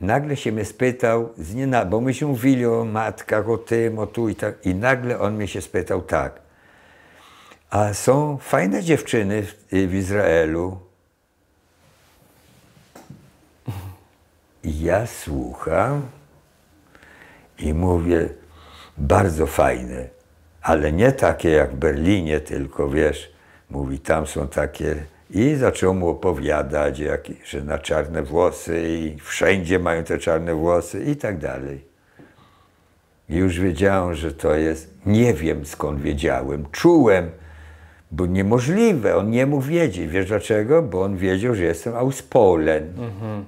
nagle się mnie spytał, bo myśmy mówili o matkach, o tym, o tu i tak. I nagle on mnie się spytał tak, a są fajne dziewczyny w, y, w Izraelu. I ja słucham i mówię, bardzo fajne ale nie takie jak w Berlinie, tylko wiesz, mówi, tam są takie. I zaczął mu opowiadać, jak, że na czarne włosy i wszędzie mają te czarne włosy i tak dalej. I już wiedziałem, że to jest, nie wiem skąd wiedziałem, czułem, bo niemożliwe, on nie mógł wiedzieć. Wiesz dlaczego? Bo on wiedział, że jestem Auspolen. Mhm.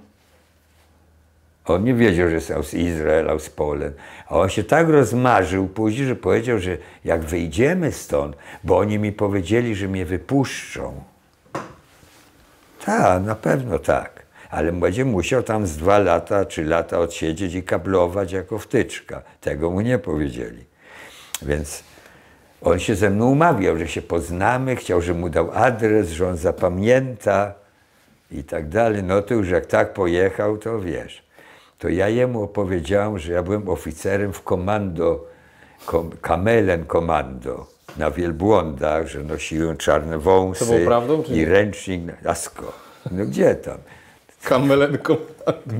On nie wiedział, że jest z Izraela, z Polen. A on się tak rozmarzył później, że powiedział, że jak wyjdziemy stąd, bo oni mi powiedzieli, że mnie wypuszczą. Tak, na pewno tak. Ale będzie musiał tam z dwa lata, trzy lata odsiedzieć i kablować jako wtyczka. Tego mu nie powiedzieli. Więc on się ze mną umawiał, że się poznamy, chciał, że mu dał adres, że on zapamięta i tak dalej. No to już jak tak pojechał, to wiesz to ja jemu opowiedziałem, że ja byłem oficerem w komando, kom, kamelem komando na Wielbłądach, że nosiłem czarne wąsy prawdą, i ręcznik na asko. No gdzie tam? Kamelem komando.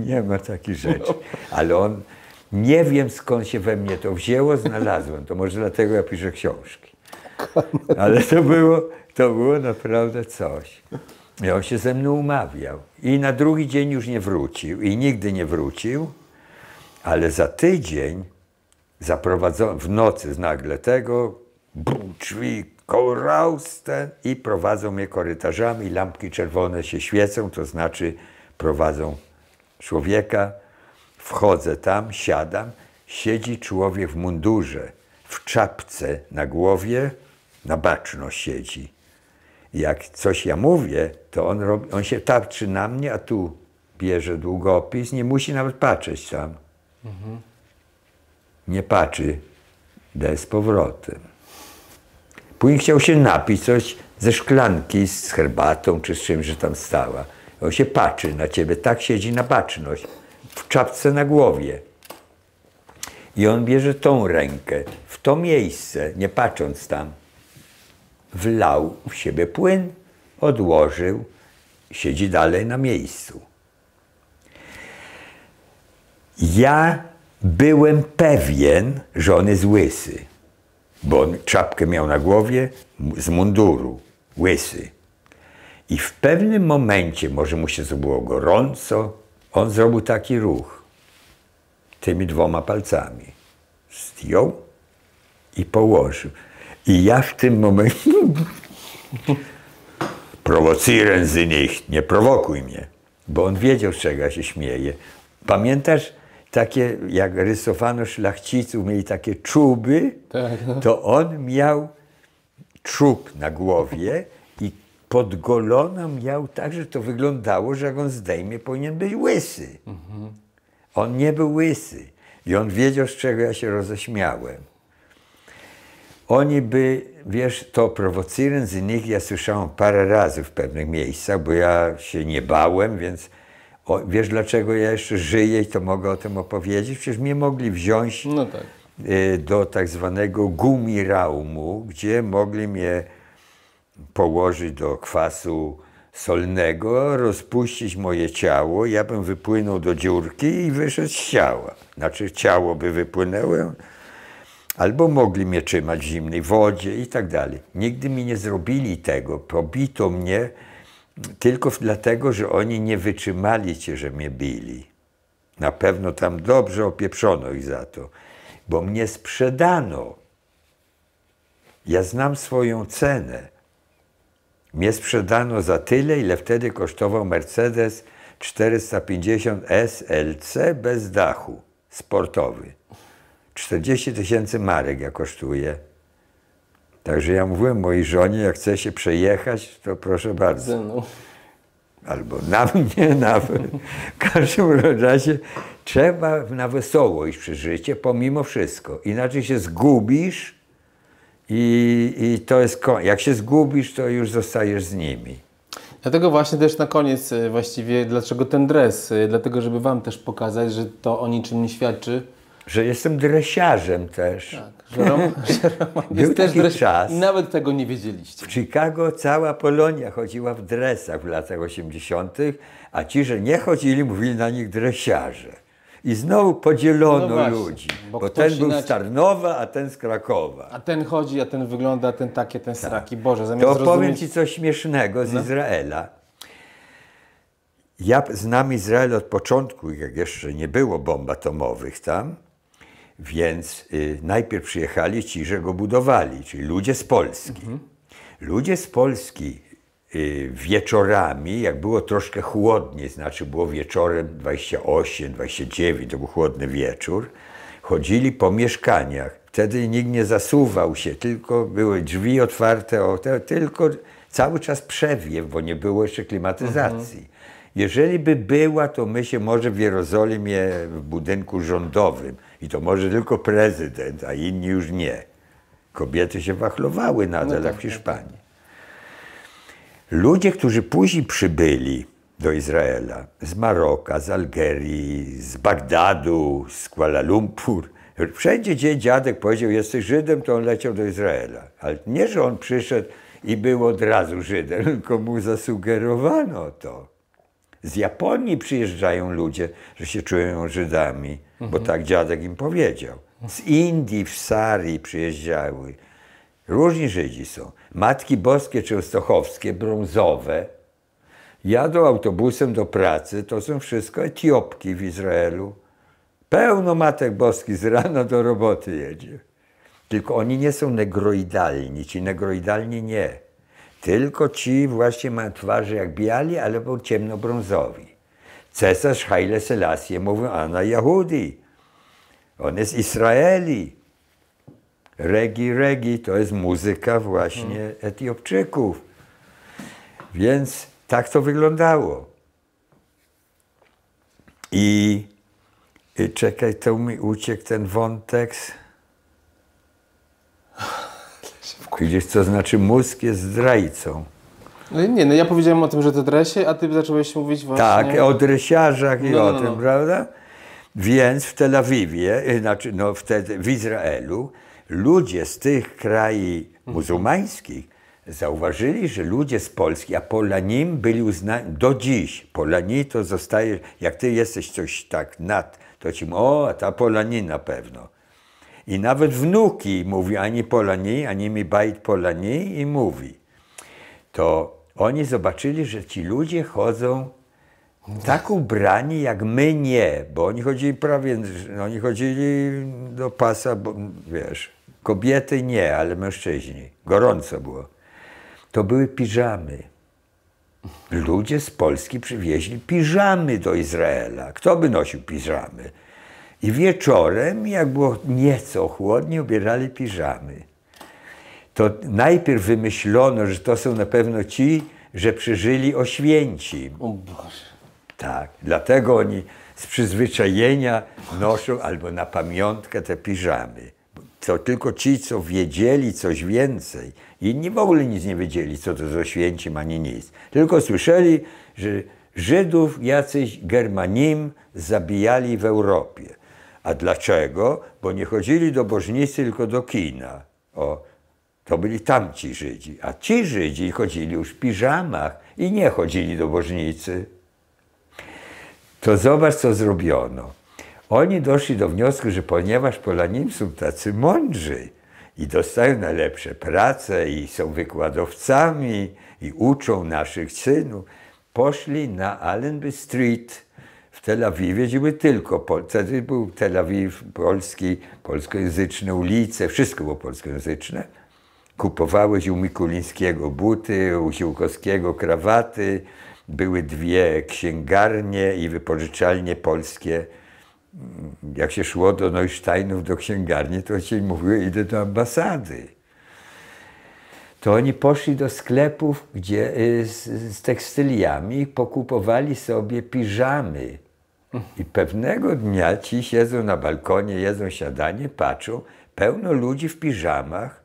Nie ma takich rzeczy. Ale on, nie wiem skąd się we mnie to wzięło, znalazłem to. Może dlatego ja piszę książki. Ale to było, to było naprawdę coś. I on się ze mną umawiał. I na drugi dzień już nie wrócił. I nigdy nie wrócił. Ale za tydzień zaprowadzono w nocy z nagle tego, brum, drzwi, ten i prowadzą mnie korytarzami, lampki czerwone się świecą, to znaczy prowadzą człowieka. Wchodzę tam, siadam, siedzi człowiek w mundurze, w czapce na głowie, na baczno siedzi. Jak coś ja mówię, to on, robi, on się tarczy na mnie, a tu bierze długopis, nie musi nawet patrzeć sam. Mhm. Nie patrzy, daje z powrotem. Później chciał się napić coś ze szklanki z herbatą czy z czymś, że tam stała. On się patrzy na ciebie, tak siedzi na baczność, w czapce na głowie. I on bierze tą rękę w to miejsce, nie patrząc tam. Wlał w siebie płyn odłożył, siedzi dalej na miejscu. Ja byłem pewien, że on jest łysy, bo on czapkę miał na głowie z munduru, łysy. I w pewnym momencie, może mu się zrobiło gorąco, on zrobił taki ruch tymi dwoma palcami. Zdjął i położył. I ja w tym momencie prowocieren z nicht, nie prowokuj mnie. Bo on wiedział, z czego ja się śmieję. Pamiętasz, takie, jak rysowano szlachciców, mieli takie czuby, tak, no. to on miał czub na głowie i pod goloną miał tak, że to wyglądało, że jak on zdejmie, powinien być łysy. Mhm. On nie był łysy i on wiedział, z czego ja się roześmiałem. Oni by, wiesz, to prowocyrując z nich, ja słyszałem parę razy w pewnych miejscach, bo ja się nie bałem, więc o, wiesz dlaczego ja jeszcze żyję i to mogę o tym opowiedzieć? Przecież mnie mogli wziąć no tak. Y, do tak zwanego gumiraumu, gdzie mogli mnie położyć do kwasu solnego, rozpuścić moje ciało, ja bym wypłynął do dziurki i wyszedł z ciała. Znaczy ciało by wypłynęło, Albo mogli mnie trzymać w zimnej wodzie i tak dalej. Nigdy mi nie zrobili tego. Pobito mnie tylko dlatego, że oni nie wytrzymali cię, że mnie bili. Na pewno tam dobrze opieprzono ich za to, bo mnie sprzedano. Ja znam swoją cenę. Mnie sprzedano za tyle, ile wtedy kosztował Mercedes 450 SLC bez dachu, sportowy. 40 tysięcy marek ja kosztuję. Także ja mówiłem mojej żonie, jak chce się przejechać, to proszę bardzo. Albo na mnie [laughs] nawet. W każdym razie trzeba na wesoło iść przez życie, pomimo wszystko. Inaczej się zgubisz i, i to jest koniec. Jak się zgubisz, to już zostajesz z nimi. Dlatego właśnie też na koniec e, właściwie, dlaczego ten dres? E, dlatego, żeby Wam też pokazać, że to o niczym nie świadczy że jestem dresiarzem też. Tak, że [laughs] Był też dresiarz. czas. Nawet tego nie wiedzieliście. W Chicago cała Polonia chodziła w dresach w latach 80., a ci, że nie chodzili, mówili na nich dresiarze. I znowu podzielono no właśnie, ludzi, bo, bo ten inaczej... był z Tarnowa, a ten z Krakowa. A ten chodzi, a ten wygląda, a ten takie, ten tak. straki. Boże, zamiast To opowiem Ci coś śmiesznego z no. Izraela. Ja znam Izrael od początku, jak jeszcze nie było bomb atomowych tam, więc y, najpierw przyjechali ci, że go budowali, czyli ludzie z Polski. Mhm. Ludzie z Polski y, wieczorami, jak było troszkę chłodniej, znaczy było wieczorem 28, 29, to był chłodny wieczór, chodzili po mieszkaniach. Wtedy nikt nie zasuwał się, tylko były drzwi otwarte, o, te, tylko cały czas przewiew, bo nie było jeszcze klimatyzacji. Mhm. Jeżeli by była, to my się może w Jerozolimie w budynku rządowym i to może tylko prezydent, a inni już nie. Kobiety się wachlowały nadal no tak, w tak, Hiszpanii. Tak. Ludzie, którzy później przybyli do Izraela z Maroka, z Algerii, z Bagdadu, z Kuala Lumpur, wszędzie gdzie dziadek powiedział, jesteś Żydem, to on leciał do Izraela. Ale nie, że on przyszedł i był od razu Żydem, [laughs] tylko mu zasugerowano to. Z Japonii przyjeżdżają ludzie, że się czują Żydami mhm. bo tak dziadek im powiedział. Z Indii, w Sarii przyjeżdżały. Różni Żydzi są. Matki Boskie Częstochowskie, brązowe, jadą autobusem do pracy, to są wszystko Etiopki w Izraelu. Pełno Matek Boskich z rana do roboty jedzie. Tylko oni nie są negroidalni, ci negroidalni nie. Tylko ci właśnie mają twarze jak biali albo ciemnobrązowi. Cesarz Haile Selassie mówił Anna Jahudi. On jest Izraeli. Regi, regi to jest muzyka właśnie hmm. Etiopczyków. Więc tak to wyglądało. I, i czekaj, to mi uciekł ten wątek. Gdzieś [sighs] co znaczy mózg jest zdrajcą. No nie, no ja powiedziałem o tym, że to dresie, a ty zacząłeś mówić tak, właśnie... Tak, o dresiarzach i no, o no, no, tym, prawda? Więc w Tel Awiwie, y, znaczy no wtedy w Izraelu, ludzie z tych krajów muzułmańskich zauważyli, że ludzie z Polski, a Polanim byli uznani do dziś. Polani to zostaje, jak ty jesteś coś tak nad, to ci o, a ta Polani na pewno. I nawet wnuki mówi ani Polani, ani mi bajt Polani i mówi. To oni zobaczyli, że ci ludzie chodzą tak ubrani jak my nie, bo oni chodzili prawie, no, oni chodzili do pasa, bo wiesz, kobiety nie, ale mężczyźni. Gorąco było. To były piżamy. Ludzie z Polski przywieźli piżamy do Izraela. Kto by nosił piżamy? I wieczorem, jak było nieco chłodniej, ubierali piżamy to najpierw wymyślono, że to są na pewno ci, że przeżyli oświęcim. O Boże. Tak, dlatego oni z przyzwyczajenia noszą albo na pamiątkę te piżamy. To tylko ci, co wiedzieli coś więcej. Inni w ogóle nic nie wiedzieli, co to z oświęcim, ani nic. Tylko słyszeli, że Żydów jacyś Germanim zabijali w Europie. A dlaczego? Bo nie chodzili do bożnicy, tylko do kina. O, to byli tamci Żydzi, a ci Żydzi chodzili już w piżamach i nie chodzili do bożnicy. To zobacz, co zrobiono. Oni doszli do wniosku, że ponieważ Polanin są tacy mądrzy i dostają najlepsze prace i są wykładowcami i uczą naszych synów, poszli na Allenby Street w Tel Awiwie, gdzie tylko, wtedy był Tel Awiw polski, polskojęzyczne ulice, wszystko było polskojęzyczne Kupowałeś u Mikulińskiego buty, u Siłkowskiego krawaty. Były dwie księgarnie i wypożyczalnie polskie. Jak się szło do Neusztajnów, do księgarni, to się mówiło, idę do ambasady. To oni poszli do sklepów gdzie, y, z, z tekstyliami pokupowali sobie piżamy. I pewnego dnia ci siedzą na balkonie, jedzą siadanie, patrzą, pełno ludzi w piżamach,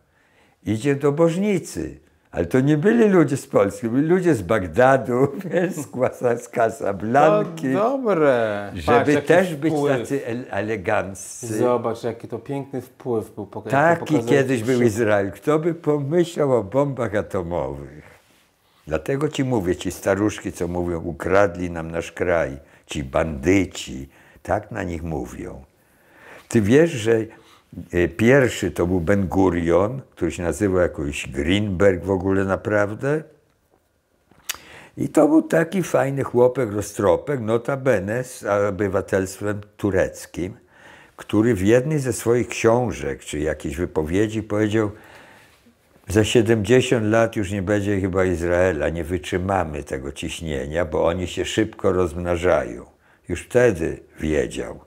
idzie do Bożnicy. Ale to nie byli ludzie z Polski, byli ludzie z Bagdadu, [laughs] z, Kasa, z Casablanki. No dobre. Żeby Patrz, też być wpływ. tacy eleganccy. Zobacz, jaki to piękny wpływ był. Poka Taki kiedyś był Izrael. Kto by pomyślał o bombach atomowych? Dlatego ci mówię, ci staruszki, co mówią, ukradli nam nasz kraj, ci bandyci, tak na nich mówią. Ty wiesz, że E, pierwszy to był Ben Gurion, który się nazywał jakoś Greenberg w ogóle naprawdę. I to był taki fajny chłopek, roztropek, notabene z obywatelstwem tureckim, który w jednej ze swoich książek czy jakiejś wypowiedzi powiedział, za 70 lat już nie będzie chyba Izraela, nie wytrzymamy tego ciśnienia, bo oni się szybko rozmnażają. Już wtedy wiedział,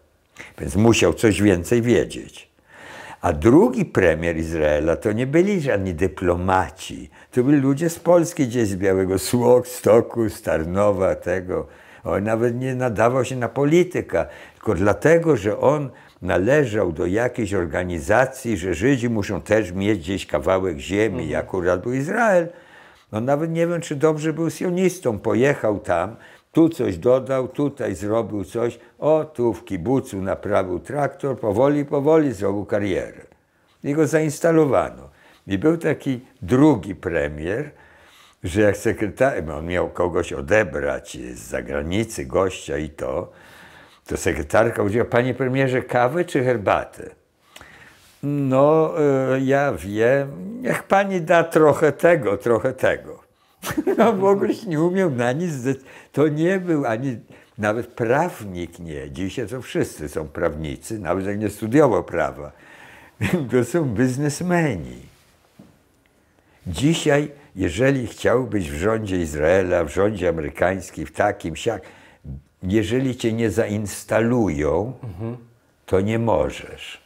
więc musiał coś więcej wiedzieć. A drugi premier Izraela to nie byli żadni dyplomaci. To byli ludzie z Polski, gdzieś z Białego Słok, Stoku, Starnowa, tego. On nawet nie nadawał się na polityka, tylko dlatego, że on należał do jakiejś organizacji, że Żydzi muszą też mieć gdzieś kawałek ziemi, mhm. jak akurat był Izrael. No nawet nie wiem, czy dobrze był sionistą, pojechał tam, tu coś dodał, tutaj zrobił coś. O, tu w kibucu naprawił traktor, powoli, powoli zrobił karierę. I go zainstalowano. I był taki drugi premier, że jak sekretarz, on miał kogoś odebrać z zagranicy, gościa i to, to sekretarka powiedziała panie premierze, kawę czy herbatę? No, e, ja wiem, niech pani da trochę tego, trochę tego. [laughs] No Boguś nie umiał na nic, to nie był ani nawet prawnik nie. Dzisiaj to wszyscy są prawnicy, nawet jak nie studiował prawa. [laughs] To są biznesmeni. Dzisiaj, jeżeli chciał być w rządzie Izraela, w rządzie amerykańskim, w takim, siak, jeżeli cię nie zainstalują, to nie możesz.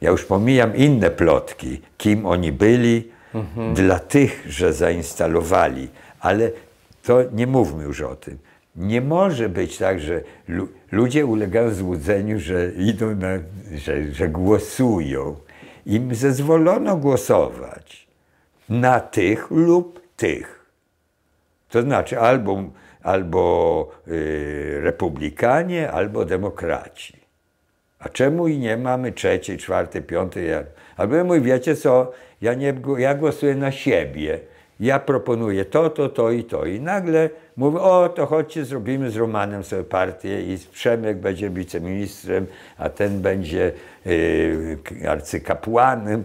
Ja już pomijam inne plotki, kim oni byli, mhm. dla tych, że zainstalowali, ale to nie mówmy już o tym. Nie może być tak, że lu ludzie ulegają złudzeniu, że idą na, że, że głosują. Im zezwolono głosować na tych lub tych. To znaczy albo, albo yy, republikanie, albo demokraci. A czemu i nie mamy trzeciej, czwartej, piątej? albo ja mówię, wiecie co, ja, nie, ja głosuję na siebie. Ja proponuję to, to, to i to. I nagle mówię, o to chodźcie, zrobimy z Romanem sobie partię i Przemek będzie wiceministrem, a ten będzie yy, arcykapłanem.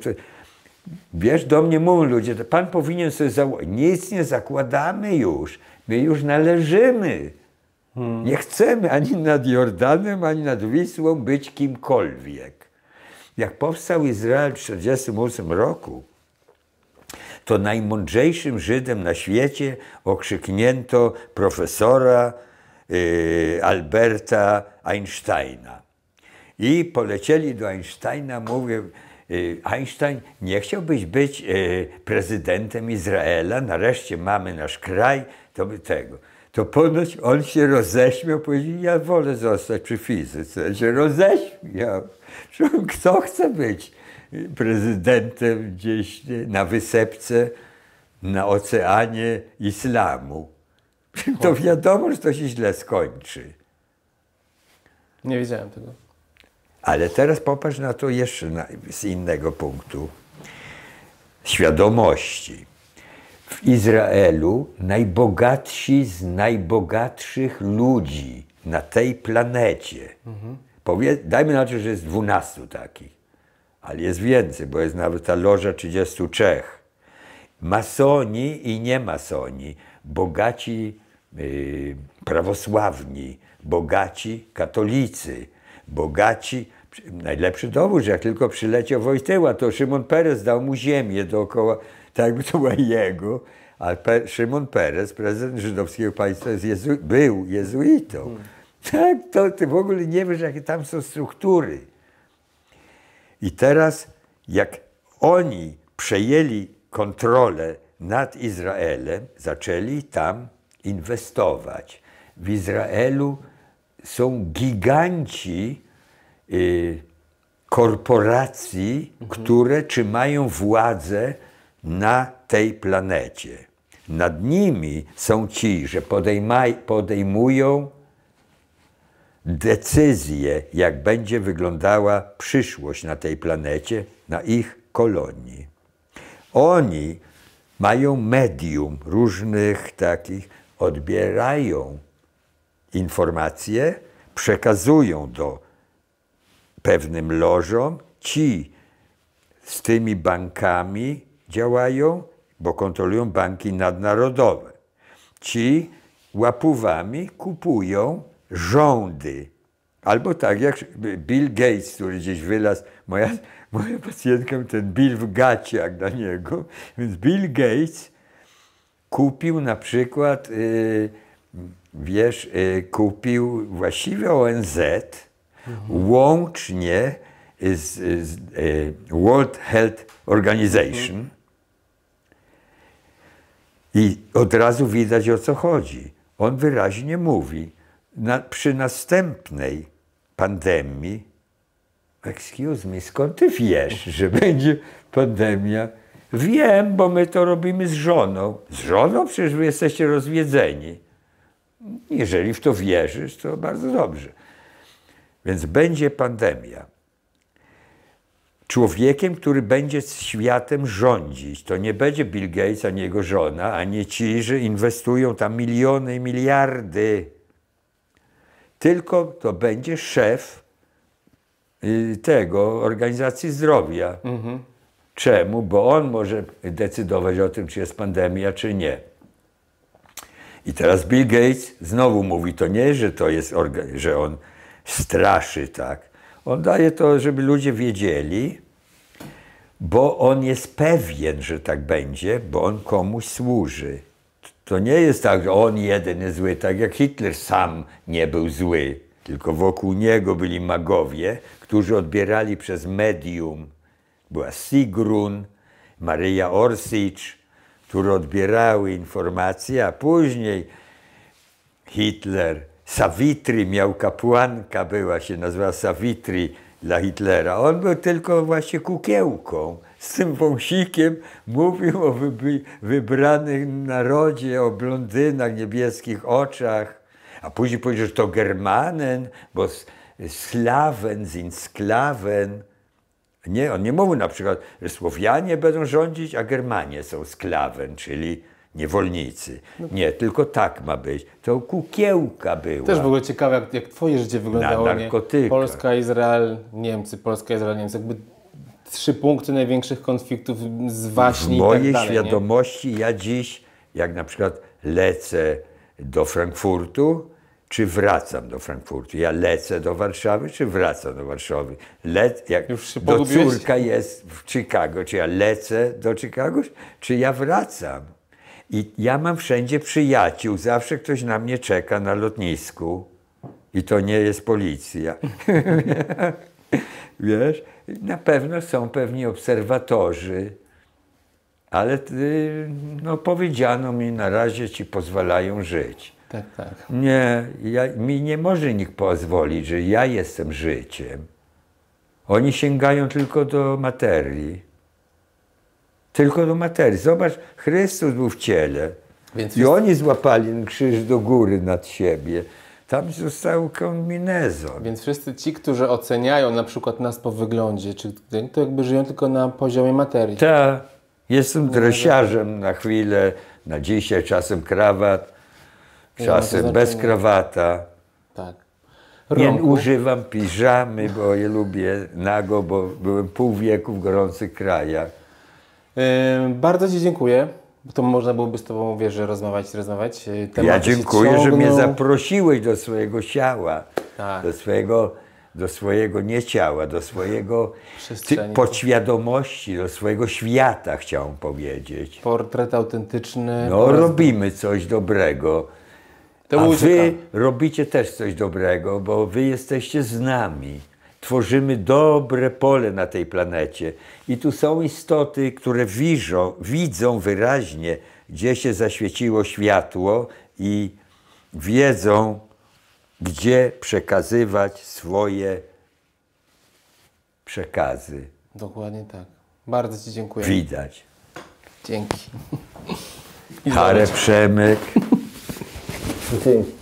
Wiesz, do mnie mówią ludzie, pan powinien sobie założyć. Nic nie zakładamy już. My już należymy. Hmm. Nie chcemy ani nad Jordanem, ani nad Wisłą być kimkolwiek. Jak powstał Izrael w 1948 roku, to najmądrzejszym Żydem na świecie okrzyknięto profesora y, Alberta Einsteina. I polecieli do Einsteina, mówię, y, Einstein, nie chciałbyś być y, prezydentem Izraela, nareszcie mamy nasz kraj, to by tego to ponoć on się roześmiał, powiedział, ja wolę zostać przy fizyce. Ja się roześmiał. Kto chce być prezydentem gdzieś na wysepce, na oceanie islamu? To wiadomo, że to się źle skończy. Nie widziałem tego. Ale teraz popatrz na to jeszcze na, z innego punktu świadomości w Izraelu najbogatsi z najbogatszych ludzi na tej planecie. Mhm. Powie, dajmy na to, że jest 12 takich, ale jest więcej, bo jest nawet ta loża 33. Masoni i niemasoni, bogaci yy, prawosławni, bogaci katolicy, bogaci najlepszy dowód, że jak tylko przyleciał Wojtyła, to Szymon Perez dał mu ziemię dookoła tak jakby to była jego, a Pe Szymon Perez, prezydent żydowskiego państwa, jest jezu był jezuitą. Tak, to ty w ogóle nie wiesz, jakie tam są struktury. I teraz, jak oni przejęli kontrolę nad Izraelem, zaczęli tam inwestować. W Izraelu są giganci y, korporacji, mhm. które trzymają władzę na tej planecie. Nad nimi są ci, że podejmaj, podejmują decyzje, jak będzie wyglądała przyszłość na tej planecie, na ich kolonii. Oni mają medium różnych takich, odbierają informacje, przekazują do pewnym lożom ci z tymi bankami, działają, bo kontrolują banki nadnarodowe. Ci łapuwami kupują rządy. Albo tak jak Bill Gates, który gdzieś wylazł, moja, moja pacjentka ten Bill w gaciach dla niego. Więc Bill Gates kupił na przykład, yy, wiesz, yy, kupił właściwie ONZ mhm. łącznie z, z yy, World Health Organization, mhm. I od razu widać o co chodzi. On wyraźnie mówi, na, przy następnej pandemii, excuse me, skąd ty wiesz, że [laughs] będzie pandemia? Wiem, bo my to robimy z żoną. Z żoną? Przecież wy jesteście rozwiedzeni. Jeżeli w to wierzysz, to bardzo dobrze. Więc będzie pandemia człowiekiem, który będzie światem rządzić. To nie będzie Bill Gates ani jego żona, ani ci, że inwestują tam miliony i miliardy. Tylko to będzie szef y, tego organizacji zdrowia. Mhm. Czemu? Bo on może decydować o tym, czy jest pandemia, czy nie. I teraz Bill Gates znowu mówi, to nie, że to jest, że on straszy, tak, on daje to, żeby ludzie wiedzieli, bo on jest pewien, że tak będzie, bo on komuś służy. To nie jest tak, że on jeden jest zły, tak jak Hitler sam nie był zły, tylko wokół niego byli magowie, którzy odbierali przez medium. Była Sigrun, Maryja Orsicz, które odbierały informacje, a później Hitler Savitri miał kapłanka, była się nazywała Savitri dla Hitlera. On był tylko właśnie kukiełką. Z tym wąsikiem mówił o wybranym narodzie, o blondynach, niebieskich oczach. A później powiedział, że to Germanen, bo Slaven, zin Sklaven. Nie, on nie mówił na przykład, że Słowianie będą rządzić, a Germanie są Sklaven, czyli niewolnicy. No. Nie, tylko tak ma być. To kukiełka była. Też w ogóle ciekawe, jak, jak twoje życie wyglądało. Na narkotyka. Polska, Izrael, Niemcy. Polska, Izrael, Niemcy. Jakby trzy punkty największych konfliktów z waśni W tak mojej tak dalej, świadomości nie? ja dziś, jak na przykład lecę do Frankfurtu, czy wracam do Frankfurtu. Ja lecę do Warszawy, czy wracam do Warszawy. Lec, jak Już do córka jest w Chicago, czy ja lecę do Chicago, czy ja wracam. I ja mam wszędzie przyjaciół, zawsze ktoś na mnie czeka na lotnisku i to nie jest policja. [laughs] Wiesz, na pewno są pewni obserwatorzy, ale y, no, powiedziano mi, na razie ci pozwalają żyć. Tak, tak. Nie, ja, mi nie może nikt pozwolić, że ja jestem życiem. Oni sięgają tylko do materii tylko do materii. Zobacz, Chrystus był w ciele. Więc I oni złapali krzyż do góry nad siebie. Tam został kombinezon. Więc wszyscy ci, którzy oceniają na przykład nas po wyglądzie, czy to jakby żyją tylko na poziomie materii. Tak. Jestem dresiarzem na chwilę, na dzisiaj, czasem krawat, czasem bez znaczy- krawata. Tak. Rąku. Nie używam piżamy, bo je lubię nago, bo byłem pół wieku w gorących krajach. Bardzo Ci dziękuję. To można byłoby z Tobą, wiesz, rozmawiać, rozmawiać. E, ja dziękuję, że mnie zaprosiłeś do swojego ciała, tak. do swojego, do swojego nie ciała, do swojego podświadomości, do swojego świata, chciałem powiedzieć. Portret autentyczny. No, robimy coś dobrego. To A Wy robicie też coś dobrego, bo Wy jesteście z nami tworzymy dobre pole na tej planecie. I tu są istoty, które widzą, widzą wyraźnie, gdzie się zaświeciło światło i wiedzą, gdzie przekazywać swoje przekazy. Dokładnie tak. Bardzo Ci dziękuję. Widać. Dzięki. Harę Przemyk. Dzięki.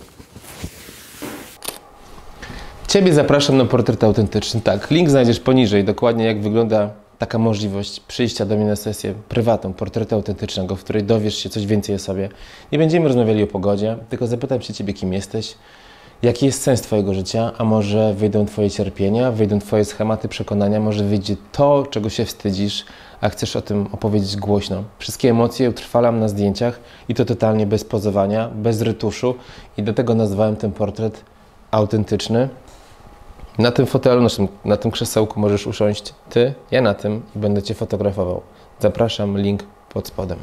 Ciebie zapraszam na portret autentyczny. Tak, link znajdziesz poniżej, dokładnie jak wygląda taka możliwość przyjścia do mnie na sesję prywatną, portretu autentycznego, w której dowiesz się coś więcej o sobie. Nie będziemy rozmawiali o pogodzie, tylko zapytam się Ciebie, kim jesteś, jaki jest sens Twojego życia, a może wyjdą Twoje cierpienia, wyjdą Twoje schematy przekonania, może wyjdzie to, czego się wstydzisz, a chcesz o tym opowiedzieć głośno. Wszystkie emocje utrwalam na zdjęciach i to totalnie bez pozowania, bez rytuszu i dlatego nazwałem ten portret autentyczny na tym fotelu, na tym, na tym krzesełku możesz usiąść ty, ja na tym i będę Cię fotografował. Zapraszam, link pod spodem.